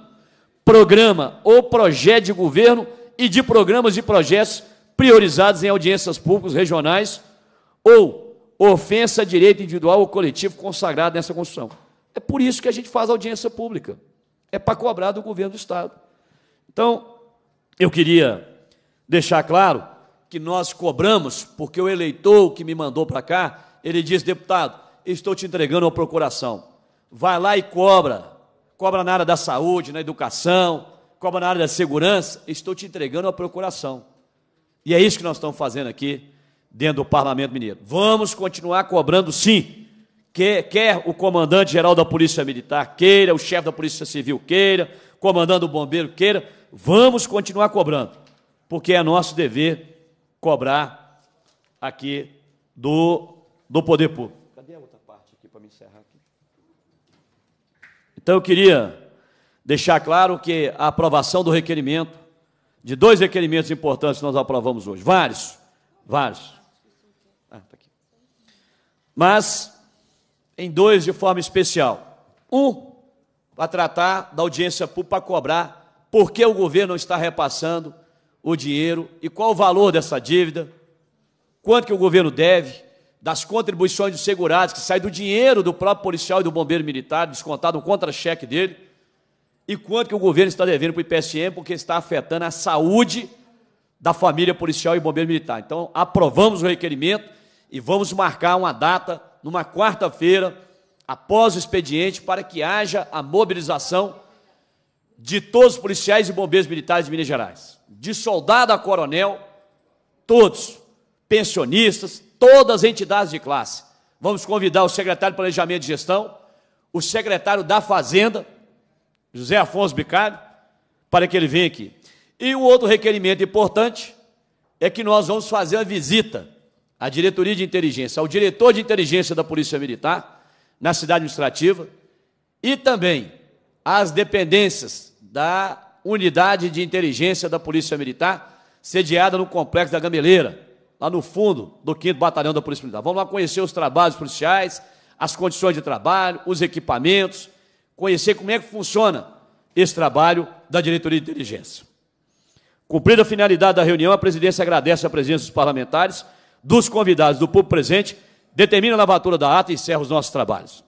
programa ou projeto de governo e de programas e projetos priorizados em audiências públicas regionais ou ofensa a direito individual ou coletivo consagrado nessa Constituição. É por isso que a gente faz audiência pública. É para cobrar do governo do Estado. Então, eu queria deixar claro que nós cobramos, porque o eleitor que me mandou para cá, ele diz: deputado, estou te entregando a procuração. Vai lá e cobra. Cobra na área da saúde, na educação, cobra na área da segurança. Estou te entregando a procuração. E é isso que nós estamos fazendo aqui dentro do Parlamento Mineiro. Vamos continuar cobrando, sim, quer o comandante-geral da Polícia Militar queira, o chefe da Polícia Civil queira, comandando do bombeiro queira, vamos continuar cobrando, porque é nosso dever cobrar aqui do, do poder público. Cadê a outra parte aqui para me encerrar aqui? Então eu queria deixar claro que a aprovação do requerimento, de dois requerimentos importantes que nós aprovamos hoje, vários, vários. Ah, tá aqui. Mas em dois de forma especial. Um, para tratar da audiência pública para cobrar por que o governo não está repassando o dinheiro e qual o valor dessa dívida, quanto que o governo deve, das contribuições dos segurados, que sai do dinheiro do próprio policial e do bombeiro militar, descontado o contra-cheque dele, e quanto que o governo está devendo para o IPSM, porque está afetando a saúde da família policial e bombeiro militar. Então, aprovamos o requerimento e vamos marcar uma data numa quarta-feira, após o expediente, para que haja a mobilização de todos os policiais e bombeiros militares de Minas Gerais, de soldado a coronel, todos, pensionistas, todas as entidades de classe. Vamos convidar o secretário de Planejamento e Gestão, o secretário da Fazenda, José Afonso Bicalho, para que ele venha aqui. E o outro requerimento importante é que nós vamos fazer uma visita à diretoria de inteligência, ao diretor de inteligência da Polícia Militar, na cidade administrativa, e também às dependências da unidade de inteligência da Polícia Militar, sediada no Complexo da Gameleira, lá no fundo do 5 Batalhão da Polícia Militar. Vamos lá conhecer os trabalhos policiais, as condições de trabalho, os equipamentos, conhecer como é que funciona esse trabalho da diretoria de inteligência. Cumprida a finalidade da reunião, a presidência agradece a presença dos parlamentares dos convidados, do público presente, determina a lavatura da ata e encerra os nossos trabalhos.